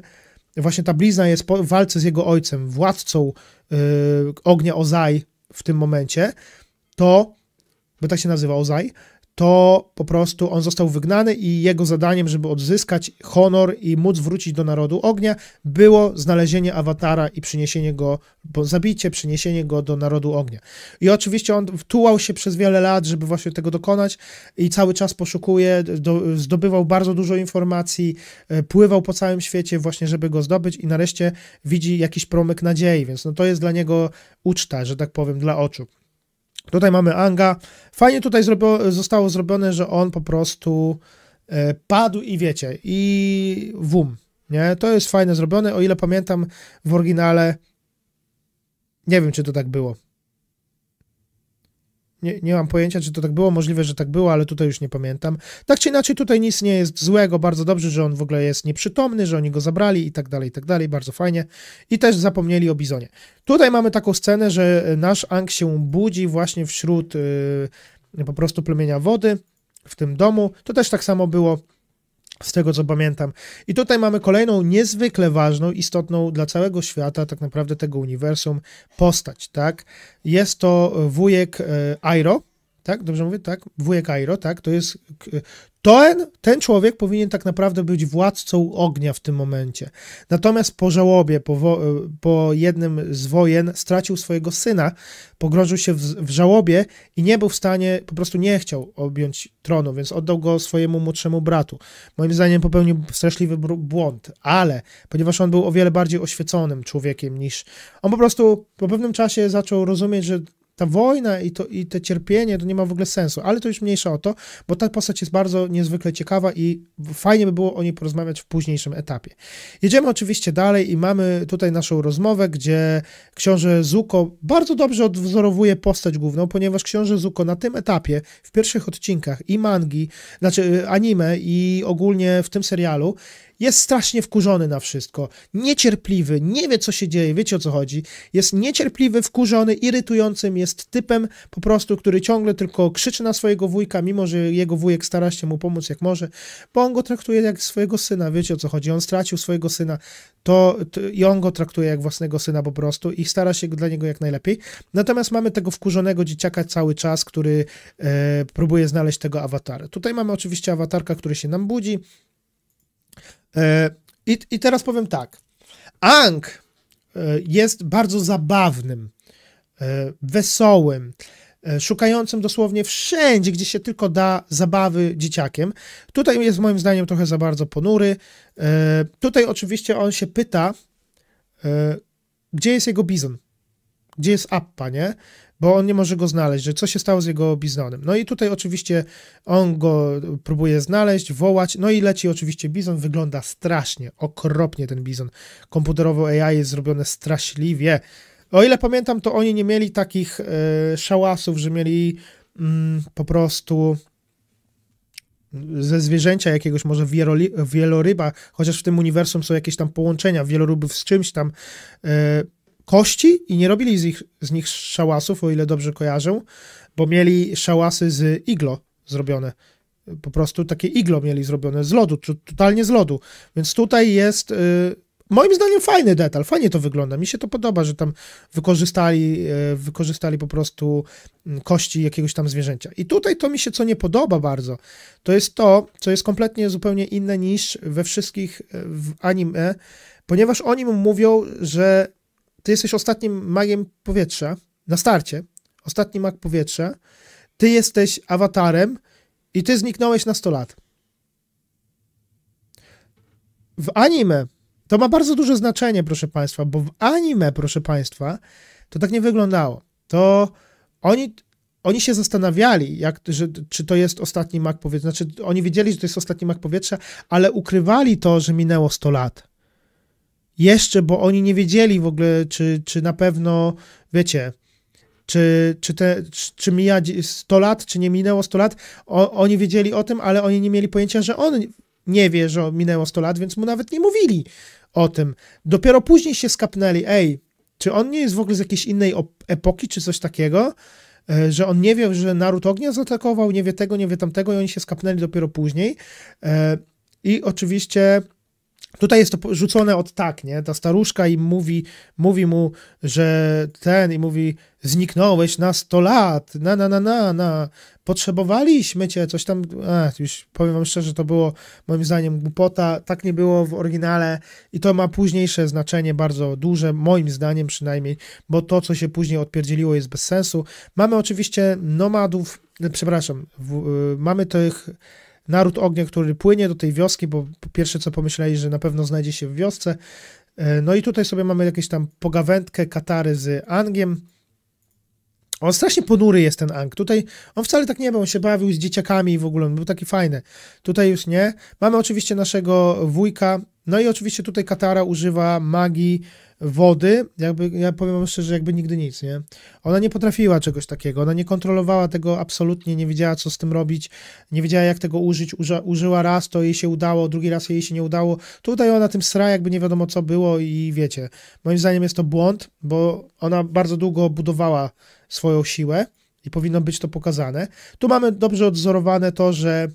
właśnie ta blizna jest po walce z jego ojcem, władcą yy, ognia Ozaj, w tym momencie, to, bo tak się nazywa Ozaj, to po prostu on został wygnany i jego zadaniem, żeby odzyskać honor i móc wrócić do narodu ognia, było znalezienie awatara i przyniesienie go, bo zabicie, przyniesienie go do narodu ognia. I oczywiście on wtułał się przez wiele lat, żeby właśnie tego dokonać i cały czas poszukuje, do, zdobywał bardzo dużo informacji, e, pływał po całym świecie właśnie, żeby go zdobyć i nareszcie widzi jakiś promyk nadziei, więc no to jest dla niego uczta, że tak powiem, dla oczu. Tutaj mamy Anga. Fajnie tutaj zrobio, zostało zrobione, że on po prostu e, padł i wiecie, i wum. Nie? To jest fajne zrobione. O ile pamiętam w oryginale, nie wiem czy to tak było nie, nie mam pojęcia, czy to tak było, możliwe, że tak było, ale tutaj już nie pamiętam. Tak czy inaczej, tutaj nic nie jest złego, bardzo dobrze, że on w ogóle jest nieprzytomny, że oni go zabrali i tak dalej, i tak dalej, bardzo fajnie. I też zapomnieli o Bizonie. Tutaj mamy taką scenę, że e, nasz Ang się budzi właśnie wśród yy, po prostu plemienia wody w tym domu. To też tak samo było z tego co pamiętam. I tutaj mamy kolejną niezwykle ważną, istotną dla całego świata, tak naprawdę tego uniwersum, postać, tak? Jest to wujek e, Airo, tak? Dobrze mówię, tak? Wujek Airo, tak? To jest ten, ten człowiek powinien tak naprawdę być władcą ognia w tym momencie. Natomiast po żałobie, po, po jednym z wojen, stracił swojego syna, pogrożył się w, w, żałobie i nie był w stanie, po prostu nie chciał objąć tronu, więc oddał go swojemu młodszemu bratu. Moim zdaniem popełnił straszliwy błąd, ale ponieważ on był o wiele bardziej oświeconym człowiekiem niż. On po prostu po pewnym czasie zaczął rozumieć, że ta wojna i, to, i te cierpienie, to nie ma w ogóle sensu, ale to już mniejsza o to, bo ta postać jest bardzo niezwykle ciekawa i fajnie by było o niej porozmawiać w późniejszym etapie. Jedziemy oczywiście dalej i mamy tutaj naszą rozmowę, gdzie książę Zuko bardzo dobrze odwzorowuje postać główną, ponieważ książę Zuko na tym etapie, w pierwszych odcinkach i mangi, znaczy y, anime i ogólnie w tym serialu jest strasznie wkurzony na wszystko, niecierpliwy, nie wie co się dzieje, wiecie o co chodzi, jest niecierpliwy, wkurzony, irytującym, jest typem po prostu, który ciągle tylko krzyczy na swojego wujka, mimo że jego wujek stara się mu pomóc jak może, bo on go traktuje jak swojego syna, wiecie o co chodzi, on stracił swojego syna, to, to i on go traktuje jak własnego syna po prostu i stara się dla niego jak najlepiej. Natomiast mamy tego wkurzonego dzieciaka cały czas, który e, próbuje znaleźć tego awatara. Tutaj mamy oczywiście awatarka, który się nam budzi, E, I, I teraz powiem tak. Ang e, jest bardzo zabawnym, e, wesołym, szukającym dosłownie wszędzie, gdzie się tylko da zabawy dzieciakiem. Tutaj jest moim zdaniem trochę za bardzo ponury. Tutaj oczywiście on się pyta, gdzie jest jego bizon gdzie jest Appa, nie? Bo on nie może go znaleźć, że co się stało z jego bizonem. No i tutaj oczywiście on go próbuje znaleźć, wołać, no i leci oczywiście bizon, wygląda strasznie, okropnie ten bizon. Komputerowo AI jest zrobione straszliwie. O ile pamiętam, to oni nie mieli takich y, szałasów, że mieli mm, po prostu ze zwierzęcia jakiegoś, może wieloryba, chociaż w tym uniwersum są jakieś tam połączenia wieloryby z czymś tam. Y, kości i nie robili z, ich, z nich szałasów, o ile dobrze kojarzę, bo mieli szałasy z iglo zrobione. Po prostu takie iglo mieli zrobione z lodu, totalnie z lodu. Więc tutaj jest y, moim zdaniem fajny detal, fajnie to wygląda. Mi się to podoba, że tam wykorzystali, y, wykorzystali po prostu mm, kości jakiegoś tam zwierzęcia. I tutaj to mi się co nie podoba bardzo, to jest to, co jest kompletnie zupełnie inne niż we wszystkich y, w anime, ponieważ oni mówią, że ty jesteś ostatnim magiem powietrza na starcie. Ostatni mag powietrza. Ty jesteś awatarem i ty zniknąłeś na 100 lat. W anime to ma bardzo duże znaczenie, proszę Państwa, bo w anime, proszę Państwa, to tak nie wyglądało. To oni, oni się zastanawiali, jak, że, czy to jest ostatni mak powietrza. Znaczy, oni wiedzieli, że to jest ostatni mak powietrza, ale ukrywali to, że minęło 100 lat jeszcze, bo oni nie wiedzieli w ogóle, czy, czy na pewno, wiecie, czy, czy, te, czy, czy mija 100 lat, czy nie minęło 100 lat. O, oni wiedzieli o tym, ale oni nie mieli pojęcia, że on nie wie, że minęło 100 lat, więc mu nawet nie mówili o tym. Dopiero później się skapnęli, ej, czy on nie jest w ogóle z jakiejś innej epoki, czy coś takiego, e, że on nie wie, że naród ognia zaatakował, nie wie tego, nie wie tamtego i oni się skapnęli dopiero później. E, I oczywiście Tutaj jest to rzucone od tak, nie? Ta staruszka i mówi, mówi mu, że ten i mówi, zniknąłeś na 100 lat, na, na, na, na, na, potrzebowaliśmy cię, coś tam, Ech, już powiem wam szczerze, to było moim zdaniem głupota, tak nie było w oryginale i to ma późniejsze znaczenie bardzo duże, moim zdaniem przynajmniej, bo to, co się później odpierdzieliło jest bez sensu. Mamy oczywiście nomadów, przepraszam, w, y, mamy tych naród ognia, który płynie do tej wioski, bo pierwsze co pomyśleli, że na pewno znajdzie się w wiosce. E, no i tutaj sobie mamy jakieś tam pogawędkę Katary z Angiem. On strasznie ponury jest ten Ang. Tutaj on wcale tak nie był, on się bawił z dzieciakami i w ogóle, on był taki fajny. Tutaj już nie. Mamy oczywiście naszego wujka, no i oczywiście tutaj Katara używa magii wody, jakby, ja powiem wam szczerze, jakby nigdy nic, nie? Ona nie potrafiła czegoś takiego, ona nie kontrolowała tego absolutnie, nie wiedziała, co z tym robić, nie wiedziała, jak tego użyć, użyła raz, to jej się udało, drugi raz jej się nie udało, tutaj ona tym sra, jakby nie wiadomo, co było i wiecie, moim zdaniem jest to błąd, bo ona bardzo długo budowała swoją siłę i powinno być to pokazane. Tu mamy dobrze odzorowane to, że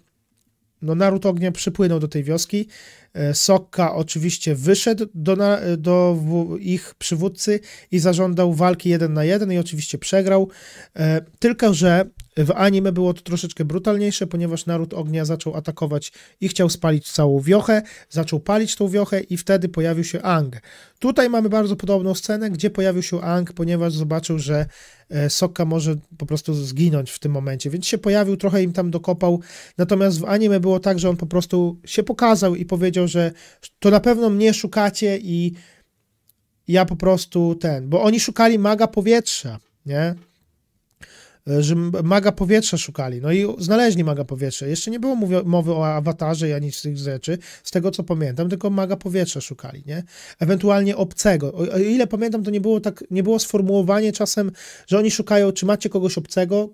no Naruto Ognia przypłynął do tej wioski, e, Sokka oczywiście wyszedł do, e, do ich przywódcy i zażądał walki jeden na jeden i oczywiście przegrał, e, tylko że w anime było to troszeczkę brutalniejsze, ponieważ naród ognia zaczął atakować i chciał spalić całą wiochę, zaczął palić tą wiochę i wtedy pojawił się Ang. Tutaj mamy bardzo podobną scenę, gdzie pojawił się Ang, ponieważ zobaczył, że e, Sokka może po prostu zginąć w tym momencie, więc się pojawił, trochę im tam dokopał. Natomiast w anime było tak, że on po prostu się pokazał i powiedział, że to na pewno mnie szukacie i ja po prostu ten, bo oni szukali maga powietrza, nie? E, że maga powietrza szukali. No i znaleźli maga powietrza. Jeszcze nie było mowy, mowy o awatarze ani z tych rzeczy, z tego co pamiętam, tylko maga powietrza szukali, nie? Ewentualnie obcego. O, o ile pamiętam, to nie było tak, nie było sformułowanie czasem, że oni szukają, czy macie kogoś obcego,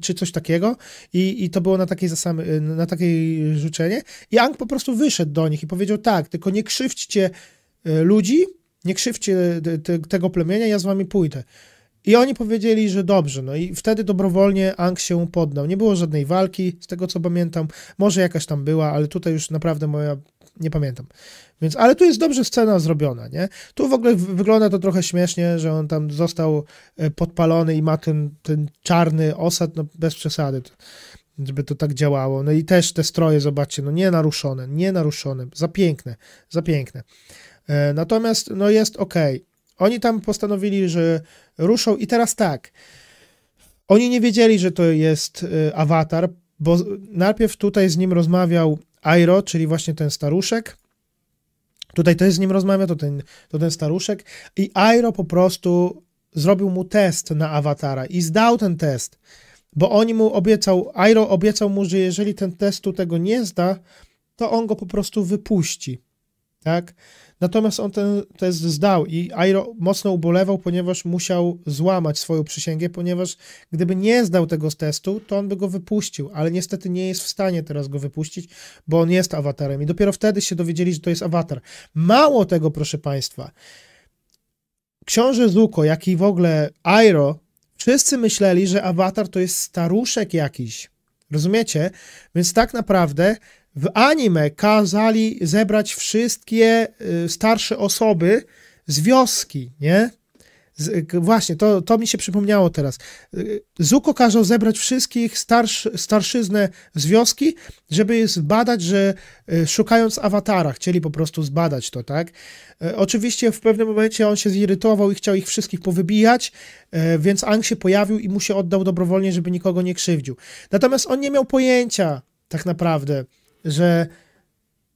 czy coś takiego i, i to było na takiej, zasamy, y, na takiej życzenie. I Ang po prostu wyszedł do nich i powiedział tak, tylko nie krzywdźcie y, ludzi, nie krzywdźcie y, te, tego plemienia, ja z wami pójdę. I oni powiedzieli, że dobrze, no i wtedy dobrowolnie Ang się poddał. Nie było żadnej walki, z tego co pamiętam. Może jakaś tam była, ale tutaj już naprawdę moja nie pamiętam. Więc, ale tu jest dobrze scena zrobiona, nie? Tu w ogóle wygląda to trochę śmiesznie, że on tam został e, podpalony i ma ten, ten czarny osad, no bez przesady, żeby to tak działało. No i też te stroje, zobaczcie, no nienaruszone, nienaruszone, za piękne, za piękne. E, natomiast, no jest ok. Oni tam postanowili, że ruszą i teraz tak. Oni nie wiedzieli, że to jest y, awatar, bo najpierw tutaj z nim rozmawiał Airo, czyli właśnie ten staruszek. Tutaj też z nim rozmawia, to ten, to ten staruszek. I Airo po prostu zrobił mu test na awatara i zdał ten test, bo oni mu obiecał, Airo obiecał mu, że jeżeli ten testu tego nie zda, to on go po prostu wypuści. Tak? Natomiast on ten test zdał i Airo mocno ubolewał, ponieważ musiał złamać swoją przysięgę, ponieważ gdyby nie zdał tego testu, to on by go wypuścił, ale niestety nie jest w stanie teraz go wypuścić, bo on jest awatarem i dopiero wtedy się dowiedzieli, że to jest awatar. Mało tego, proszę Państwa, książę Zuko, jak i w ogóle Airo, wszyscy myśleli, że awatar to jest staruszek jakiś. Rozumiecie? Więc tak naprawdę w anime kazali zebrać wszystkie y, starsze osoby z wioski, nie? Z, właśnie, to, to mi się przypomniało teraz. Y, Zuko kazał zebrać wszystkich starsz starszyznę z wioski, żeby zbadać, że y, szukając awatara, chcieli po prostu zbadać to, tak? Oczywiście w pewnym momencie on się zirytował i chciał ich wszystkich powybijać, więc Ang się pojawił i mu się oddał dobrowolnie, żeby nikogo nie krzywdził. Natomiast on nie miał pojęcia, tak naprawdę, że,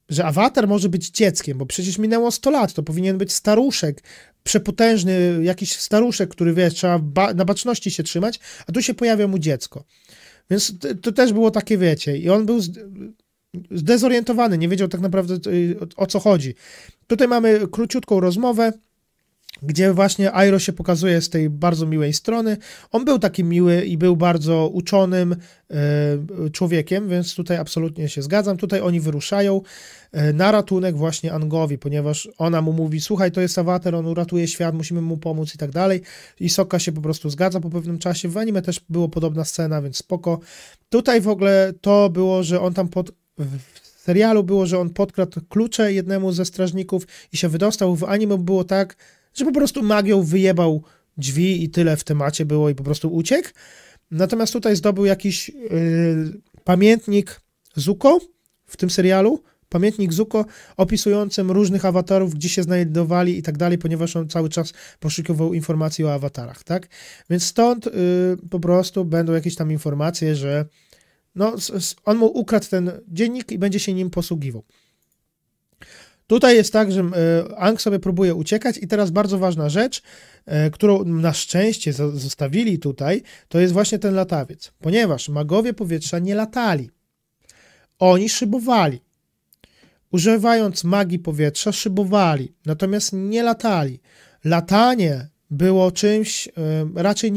że awatar może być dzieckiem, bo przecież minęło 100 lat, to powinien być staruszek, przepotężny jakiś staruszek, który wie, trzeba ba na baczności się trzymać, a tu się pojawia mu dziecko. Więc to, też było takie, wiecie, i on był zdezorientowany, nie wiedział tak naprawdę y, o co chodzi. Tutaj mamy króciutką rozmowę, gdzie właśnie Airo się pokazuje z tej bardzo miłej strony. On był taki miły i był bardzo uczonym e, człowiekiem, więc tutaj absolutnie się zgadzam. Tutaj oni wyruszają e, na ratunek właśnie Angowi, ponieważ ona mu mówi, słuchaj, to jest awater, on uratuje świat, musimy mu pomóc i tak dalej. I Sokka się po prostu zgadza po pewnym czasie. W anime też było podobna scena, więc spoko. Tutaj w ogóle to było, że on tam pod serialu było, że on podkradł klucze jednemu ze strażników i się wydostał. W anime było tak, że po prostu magią wyjebał drzwi i tyle w temacie było i po prostu uciekł. Natomiast tutaj zdobył jakiś yy, pamiętnik Zuko w tym serialu, pamiętnik Zuko opisującym różnych awatarów, gdzie się znajdowali i tak dalej, ponieważ on cały czas poszukiwał informacji o awatarach, tak? Więc stąd yy, po prostu będą jakieś tam informacje, że no, on mu ukradł ten dziennik i będzie się nim posługiwał. Tutaj jest tak, że e, Ang sobie próbuje uciekać i teraz bardzo ważna rzecz, e, którą na szczęście zostawili tutaj, to jest właśnie ten latawiec. Ponieważ magowie powietrza nie latali. Oni szybowali. Używając magii powietrza szybowali, natomiast nie latali. Latanie było czymś e, raczej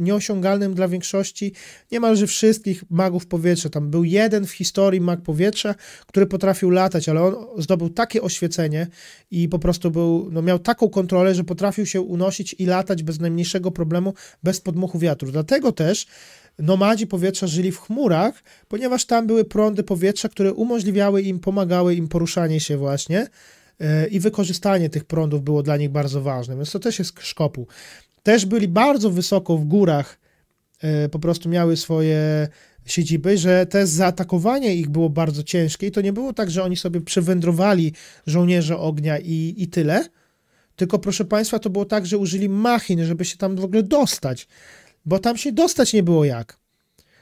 nieosiągalnym dla większości, niemalże wszystkich magów powietrza. Tam był jeden w historii mag powietrza, który potrafił latać, ale on zdobył takie oświecenie i po prostu był, no miał taką kontrolę, że potrafił się unosić i latać bez najmniejszego problemu, bez podmuchu wiatru. Dlatego też nomadzi powietrza żyli w chmurach, ponieważ tam były prądy powietrza, które umożliwiały im, pomagały im poruszanie się właśnie i wykorzystanie tych prądów było dla nich bardzo ważne, więc to też jest szkopu. Też byli bardzo wysoko w górach, e, po prostu miały swoje siedziby, że te zaatakowanie ich było bardzo ciężkie i to nie było tak, że oni sobie przewędrowali żołnierze ognia i, i tyle, tylko proszę Państwa, to było tak, że użyli machin, żeby się tam w ogóle dostać, bo tam się dostać nie było jak.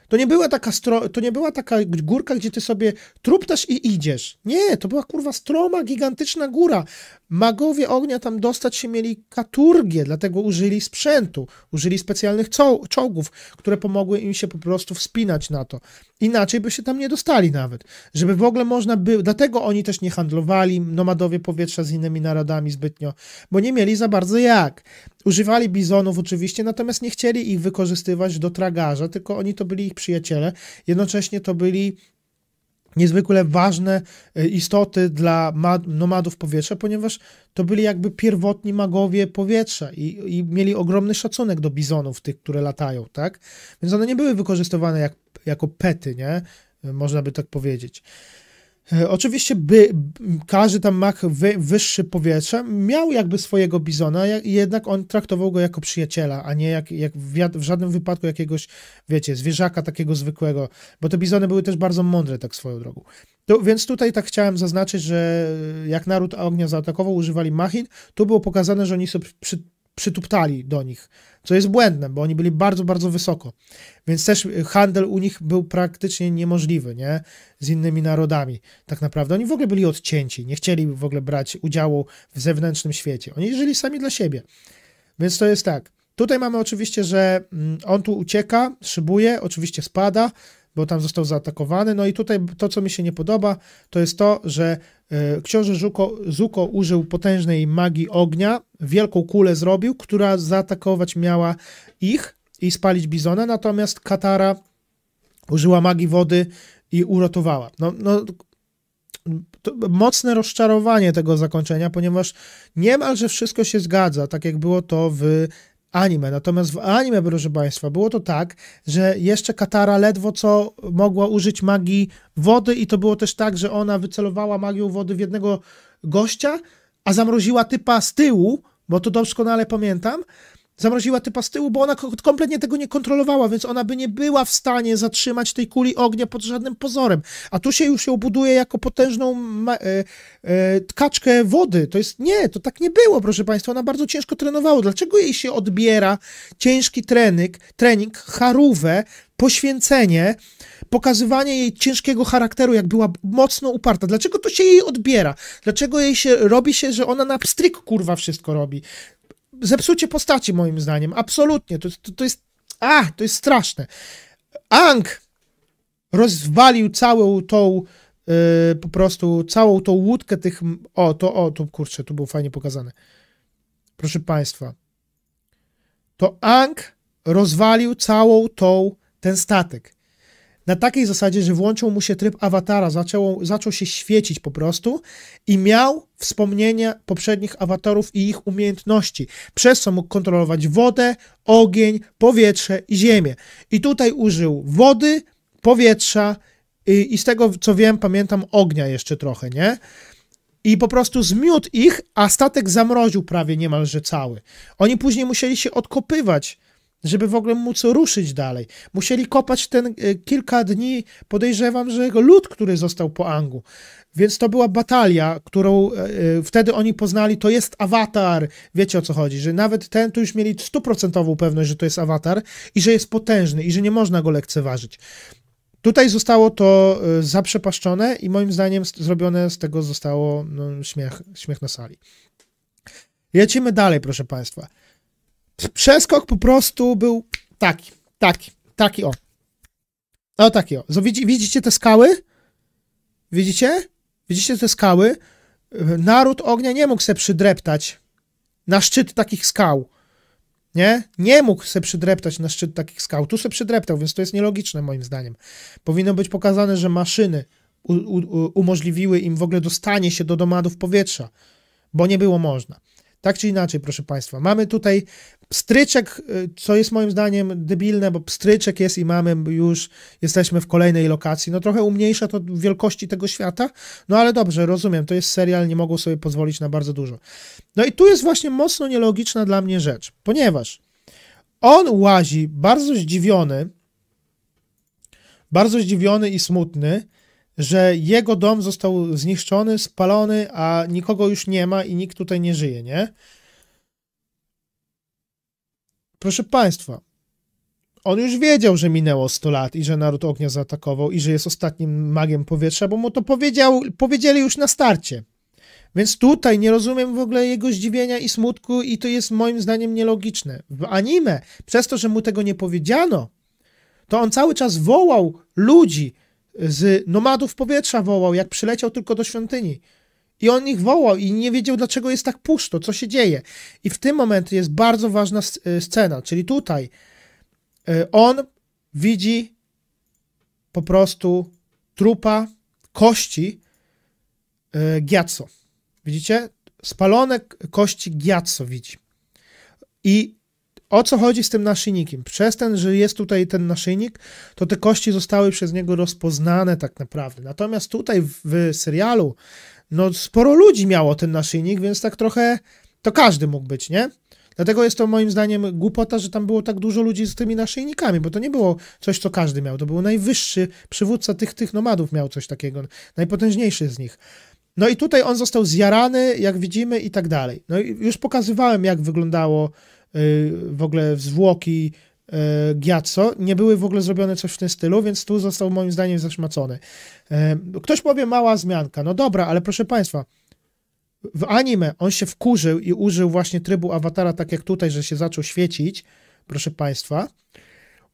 To nie była taka, stro, to nie była taka górka, gdzie ty sobie truptasz i idziesz. Nie, to była kurwa stroma, gigantyczna góra. Magowie ognia tam dostać się mieli katurgie, dlatego użyli sprzętu, użyli specjalnych czołgów, które pomogły im się po prostu wspinać na to. Inaczej by się tam nie dostali nawet. Żeby w ogóle można było, dlatego oni też nie handlowali, nomadowie powietrza z innymi narodami zbytnio, bo nie mieli za bardzo jak. Używali bizonów oczywiście, natomiast nie chcieli ich wykorzystywać do tragarza, tylko oni to byli ich przyjaciele. Jednocześnie to byli niezwykle ważne e, istoty dla nomadów powietrza, ponieważ to byli jakby pierwotni magowie powietrza i, i, mieli ogromny szacunek do bizonów, tych, które latają, tak? Więc one nie były wykorzystywane jak, jako pety, nie? E, można by tak powiedzieć. E, oczywiście by, każdy tam mak wy, wyższy powietrza miał jakby swojego bizona, jednak on traktował go jako przyjaciela, a nie jak, jak w, w, żadnym wypadku jakiegoś, wiecie, zwierzaka takiego zwykłego, bo te bizony były też bardzo mądre tak swoją drogą. To, więc tutaj tak chciałem zaznaczyć, że jak naród ognia zaatakował, używali machin, tu było pokazane, że oni są przy, przytuptali do nich, co jest błędem, bo oni byli bardzo, bardzo wysoko. Więc też handel u nich był praktycznie niemożliwy, nie? Z innymi narodami, tak naprawdę. Oni w ogóle byli odcięci, nie chcieli w ogóle brać udziału w zewnętrznym świecie. Oni żyli sami dla siebie. Więc to jest tak. Tutaj mamy oczywiście, że mm, on tu ucieka, szybuje, oczywiście spada, bo tam został zaatakowany. No i tutaj to, co mi się nie podoba, to jest to, że e, książę Żuko, Zuko użył potężnej magii ognia, wielką kulę zrobił, która zaatakować miała ich i spalić Bizona, natomiast Katara użyła magii wody i uratowała. No, no mocne rozczarowanie tego zakończenia, ponieważ niemalże wszystko się zgadza, tak jak było to w anime. Natomiast w anime, proszę Państwa, było to tak, że jeszcze Katara ledwo co mogła użyć magii wody, i to było też tak, że ona wycelowała magią wody w jednego gościa, a zamroziła typa z tyłu, bo to doskonale pamiętam zamroziła typa z tyłu, bo ona kompletnie tego nie kontrolowała, więc ona by nie była w stanie zatrzymać tej kuli ognia pod żadnym pozorem. A tu się już ją buduje jako potężną e, e, tkaczkę wody. To jest nie, to tak nie było, proszę Państwa. Ona bardzo ciężko trenowała. Dlaczego jej się odbiera ciężki trening, trening harówę, poświęcenie, pokazywanie jej ciężkiego charakteru, jak była mocno uparta. Dlaczego to się jej odbiera? Dlaczego jej się robi się, że ona na pstryk kurwa wszystko robi? zepsucie postaci, moim zdaniem. Absolutnie. To, to, to jest. A, to jest straszne. Ang rozwalił całą tą. Yy, po prostu całą tą łódkę tych. O, to, o, to kurczę, to było fajnie pokazane. Proszę Państwa. To Ang rozwalił całą tą. ten statek na takiej zasadzie, że włączył mu się tryb awatara, zaczął, zaczął się świecić po prostu i miał wspomnienia poprzednich awatarów i ich umiejętności, przez co mógł kontrolować wodę, ogień, powietrze i ziemię. I tutaj użył wody, powietrza i, i z tego co wiem, pamiętam ognia jeszcze trochę, nie? i po prostu zmiótł ich, a statek zamroził prawie niemalże cały. Oni później musieli się odkopywać żeby w ogóle móc ruszyć dalej. Musieli kopać ten e, kilka dni, podejrzewam, że lud, który został po Angu. Więc to była batalia, którą e, e, wtedy oni poznali, to jest awatar. Wiecie o co chodzi, że nawet ten tu już mieli stuprocentową pewność, że to jest awatar i że jest potężny i że nie można go lekceważyć. Tutaj zostało to zaprzepaszczone i moim zdaniem zrobione z tego zostało no, śmiech, śmiech na sali. Lecimy dalej, proszę Państwa. Przeskok po prostu był taki, taki, taki o. O taki o. Widzicie te skały? Widzicie? Widzicie te skały? Naród ognia nie mógł se przydreptać na szczyt takich skał. Nie? Nie mógł se przydreptać na szczyt takich skał. Tu se przydreptał, więc to jest nielogiczne moim zdaniem. Powinno być pokazane, że maszyny u, u, umożliwiły im w ogóle dostanie się do domadów powietrza, bo nie było można. Tak czy inaczej, proszę Państwa, mamy tutaj pstryczek, y, co jest moim zdaniem debilne, bo pstryczek jest i mamy już, jesteśmy w kolejnej lokacji. No trochę umniejsza to wielkości tego świata, no ale dobrze, rozumiem, to jest serial, nie mogą sobie pozwolić na bardzo dużo. No i tu jest właśnie mocno nielogiczna dla mnie rzecz, ponieważ on łazi bardzo zdziwiony, bardzo zdziwiony i smutny, że jego dom został zniszczony, spalony, a nikogo już nie ma i nikt tutaj nie żyje, nie? Proszę Państwa, on już wiedział, że minęło 100 lat i że naród ognia zaatakował i że jest ostatnim magiem powietrza, bo mu to powiedział, powiedzieli już na starcie. Więc tutaj nie rozumiem w ogóle jego zdziwienia i smutku i to jest moim zdaniem nielogiczne. W anime, przez to, że mu tego nie powiedziano, to on cały czas wołał ludzi, z nomadów powietrza wołał, jak przyleciał tylko do świątyni. I on ich wołał i nie wiedział, dlaczego jest tak pusto, co się dzieje. I w tym momencie jest bardzo ważna e, scena, czyli tutaj e, on widzi po prostu trupa, kości e, Giaco. Widzicie? Spalone kości Giaco widzi. I o co chodzi z tym naszyjnikiem? Przez ten, że jest tutaj ten naszyjnik, to te kości zostały przez niego rozpoznane tak naprawdę. Natomiast tutaj w, serialu, no sporo ludzi miało ten naszyjnik, więc tak trochę to każdy mógł być, nie? Dlatego jest to moim zdaniem głupota, że tam było tak dużo ludzi z tymi naszyjnikami, bo to nie było coś, co każdy miał. To był najwyższy przywódca tych, tych nomadów miał coś takiego, najpotężniejszy z nich. No i tutaj on został zjarany, jak widzimy, i tak dalej. No i już pokazywałem, jak wyglądało E, w ogóle zwłoki e, Giazzo, nie były w ogóle zrobione coś w tym stylu, więc tu został moim zdaniem zaszmacony. E, ktoś powie mała zmianka, no dobra, ale proszę Państwa, w anime on się wkurzył i użył właśnie trybu awatara, tak jak tutaj, że się zaczął świecić, proszę Państwa.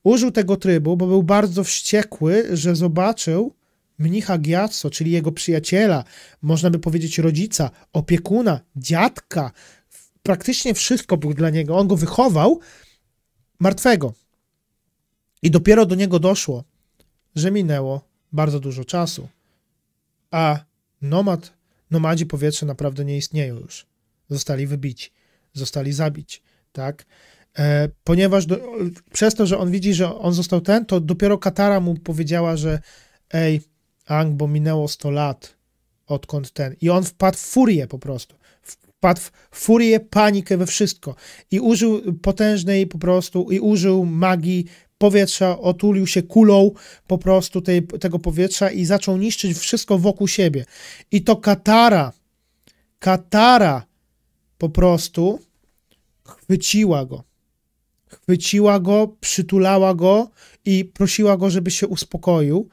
Użył tego trybu, bo był bardzo wściekły, że zobaczył mnicha Giazzo, czyli jego przyjaciela, można by powiedzieć rodzica, opiekuna, dziadka, praktycznie wszystko był dla niego. On go wychował martwego. I dopiero do niego doszło, że minęło bardzo dużo czasu. A nomad, nomadzi powietrze naprawdę nie istnieją już. Zostali wybici, zostali zabić, tak? E, ponieważ do, przez to, że on widzi, że on został ten, to dopiero Katara mu powiedziała, że ej, Ang, bo minęło 100 lat, odkąd ten. I on wpadł w furię po prostu wpadł w furię, panikę, we wszystko. I użył potężnej po prostu, i użył magii powietrza, otulił się kulą po prostu tej, tego powietrza i zaczął niszczyć wszystko wokół siebie. I to Katara, Katara po prostu chwyciła go. Chwyciła go, przytulała go i prosiła go, żeby się uspokoił.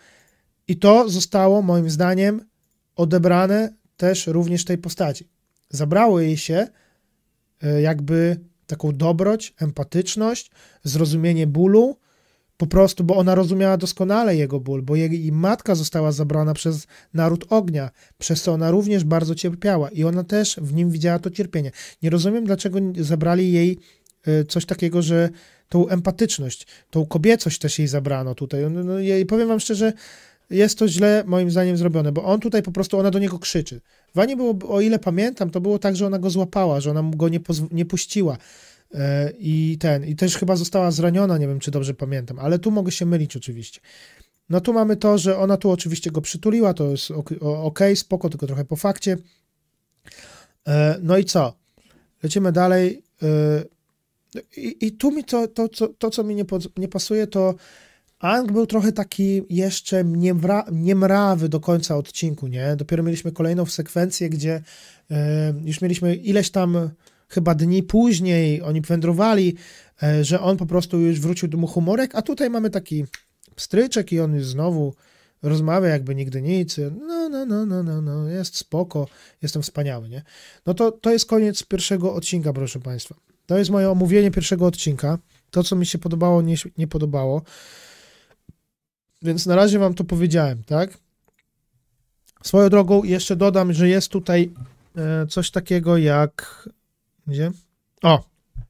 I to zostało, moim zdaniem, odebrane też również tej postaci zabrało jej się e, jakby taką dobroć, empatyczność, zrozumienie bólu, po prostu, bo ona rozumiała doskonale jego ból, bo jej matka została zabrana przez naród ognia, przez co ona również bardzo cierpiała i ona też w nim widziała to cierpienie. Nie rozumiem, dlaczego zabrali jej e, coś takiego, że tą empatyczność, tą kobiecość też jej zabrano tutaj. No, no jej, powiem wam szczerze, jest to źle moim zdaniem zrobione, bo on tutaj po prostu, ona do niego krzyczy. Wanie było, o ile pamiętam, to było tak, że ona go złapała, że ona go nie, nie puściła. E, I ten, i też chyba została zraniona, nie wiem czy dobrze pamiętam, ale tu mogę się mylić oczywiście. No tu mamy to, że ona tu oczywiście go przytuliła, to jest ok, spoko, tylko trochę po fakcie. E, no i co? Lecimy dalej. E, i, I, tu mi to, to, to, to co mi nie, nie pasuje, to Ang był trochę taki jeszcze nie niemrawy do końca odcinku, nie? Dopiero mieliśmy kolejną sekwencję, gdzie e, już mieliśmy ileś tam chyba dni później, oni wędrowali, e, że on po prostu już wrócił do mu humorek, a tutaj mamy taki pstryczek i on już znowu rozmawia jakby nigdy nic, no, no, no, no, no, no, jest spoko, jestem wspaniały, nie? No to, to jest koniec pierwszego odcinka, proszę Państwa. To jest moje omówienie pierwszego odcinka, to, co mi się podobało, nie, nie podobało. Więc na razie wam to powiedziałem, tak? Swoją drogą jeszcze dodam, że jest tutaj e, coś takiego jak... Gdzie? O,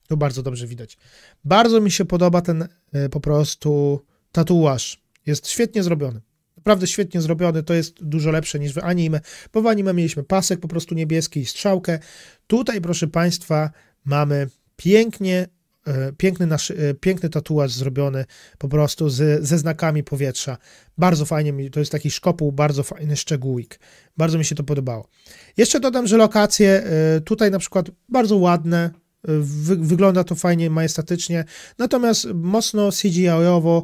to bardzo dobrze widać. Bardzo mi się podoba ten e, po prostu tatuaż. Jest świetnie zrobiony. Naprawdę świetnie zrobiony, to jest dużo lepsze niż w anime, bo w anime mieliśmy pasek po prostu niebieski i strzałkę. Tutaj, proszę Państwa, mamy pięknie E, piękny, nasz, e, piękny tatuaż zrobiony po prostu z, ze znakami powietrza. Bardzo fajnie to jest taki szkopuł, bardzo fajny szczegółik. Bardzo mi się to podobało. Jeszcze dodam, że lokacje e, tutaj na przykład bardzo ładne, wy, wygląda to fajnie, majestatycznie, natomiast mocno CGI-owo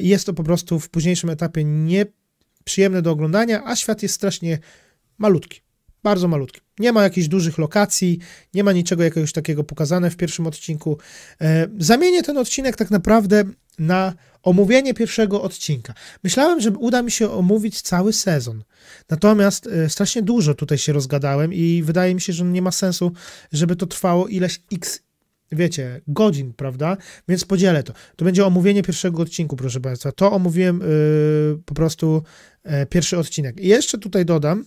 jest to po prostu w późniejszym etapie nieprzyjemne do oglądania, a świat jest strasznie malutki. Bardzo malutki. Nie ma jakichś dużych lokacji, nie ma niczego jakiegoś takiego pokazane w pierwszym odcinku. E, zamienię ten odcinek tak naprawdę na omówienie pierwszego odcinka. Myślałem, że uda mi się omówić cały sezon. Natomiast e, strasznie dużo tutaj się rozgadałem i wydaje mi się, że nie ma sensu, żeby to trwało ileś x wiecie, godzin, prawda? Więc podzielę to. To będzie omówienie pierwszego odcinku, proszę Państwa. To omówiłem yy, po prostu yy, pierwszy odcinek. I jeszcze tutaj dodam,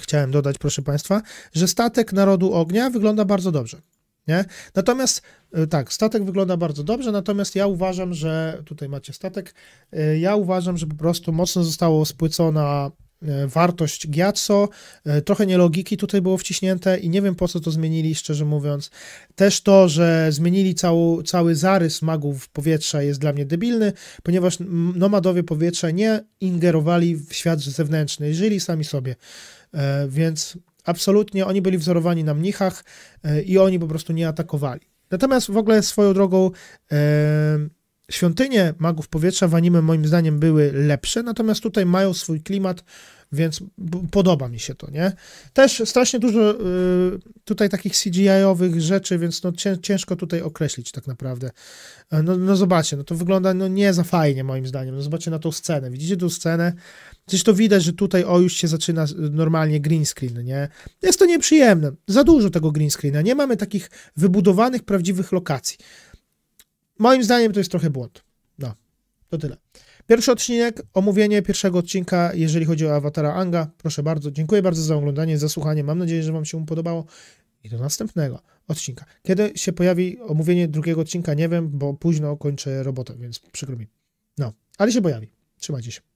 chciałem dodać, proszę Państwa, że statek Narodu Ognia wygląda bardzo dobrze. Nie? Natomiast e, tak, statek wygląda bardzo dobrze, natomiast ja uważam, że tutaj macie statek. E, ja uważam, że po prostu mocno zostało spłycona e, wartość Giazzo, trochę nielogiki tutaj było wciśnięte i nie wiem po co to zmienili, szczerze mówiąc. Też to, że zmienili cały, cały zarys magów powietrza jest dla mnie debilny, ponieważ nomadowie powietrza nie ingerowali w świat zewnętrzny, żyli sami sobie. E, więc absolutnie oni byli wzorowani na mnichach e, i oni po prostu nie atakowali. Natomiast w ogóle swoją drogą e, świątynie magów powietrza w anime moim zdaniem były lepsze, natomiast tutaj mają swój klimat, więc podoba mi się to, nie? Też strasznie dużo y, tutaj takich CGI-owych rzeczy, więc no ciężko tutaj określić tak naprawdę. No, no zobaczcie, no to wygląda no nie za fajnie moim zdaniem. No zobaczcie na tą scenę. Widzicie tą scenę? Zresztą widać, że tutaj o już się zaczyna normalnie green screen, nie? Jest to nieprzyjemne. Za dużo tego green screena. Nie mamy takich wybudowanych, prawdziwych lokacji. Moim zdaniem to jest trochę błąd. No, to tyle. Pierwszy odcinek, omówienie pierwszego odcinka, jeżeli chodzi o awatara Anga. Proszę bardzo, dziękuję bardzo za oglądanie, za słuchanie. Mam nadzieję, że Wam się podobało. I do następnego odcinka. Kiedy się pojawi omówienie drugiego odcinka, nie wiem, bo późno kończę robotę, więc przykro mi. No, ale się pojawi. Trzymajcie się.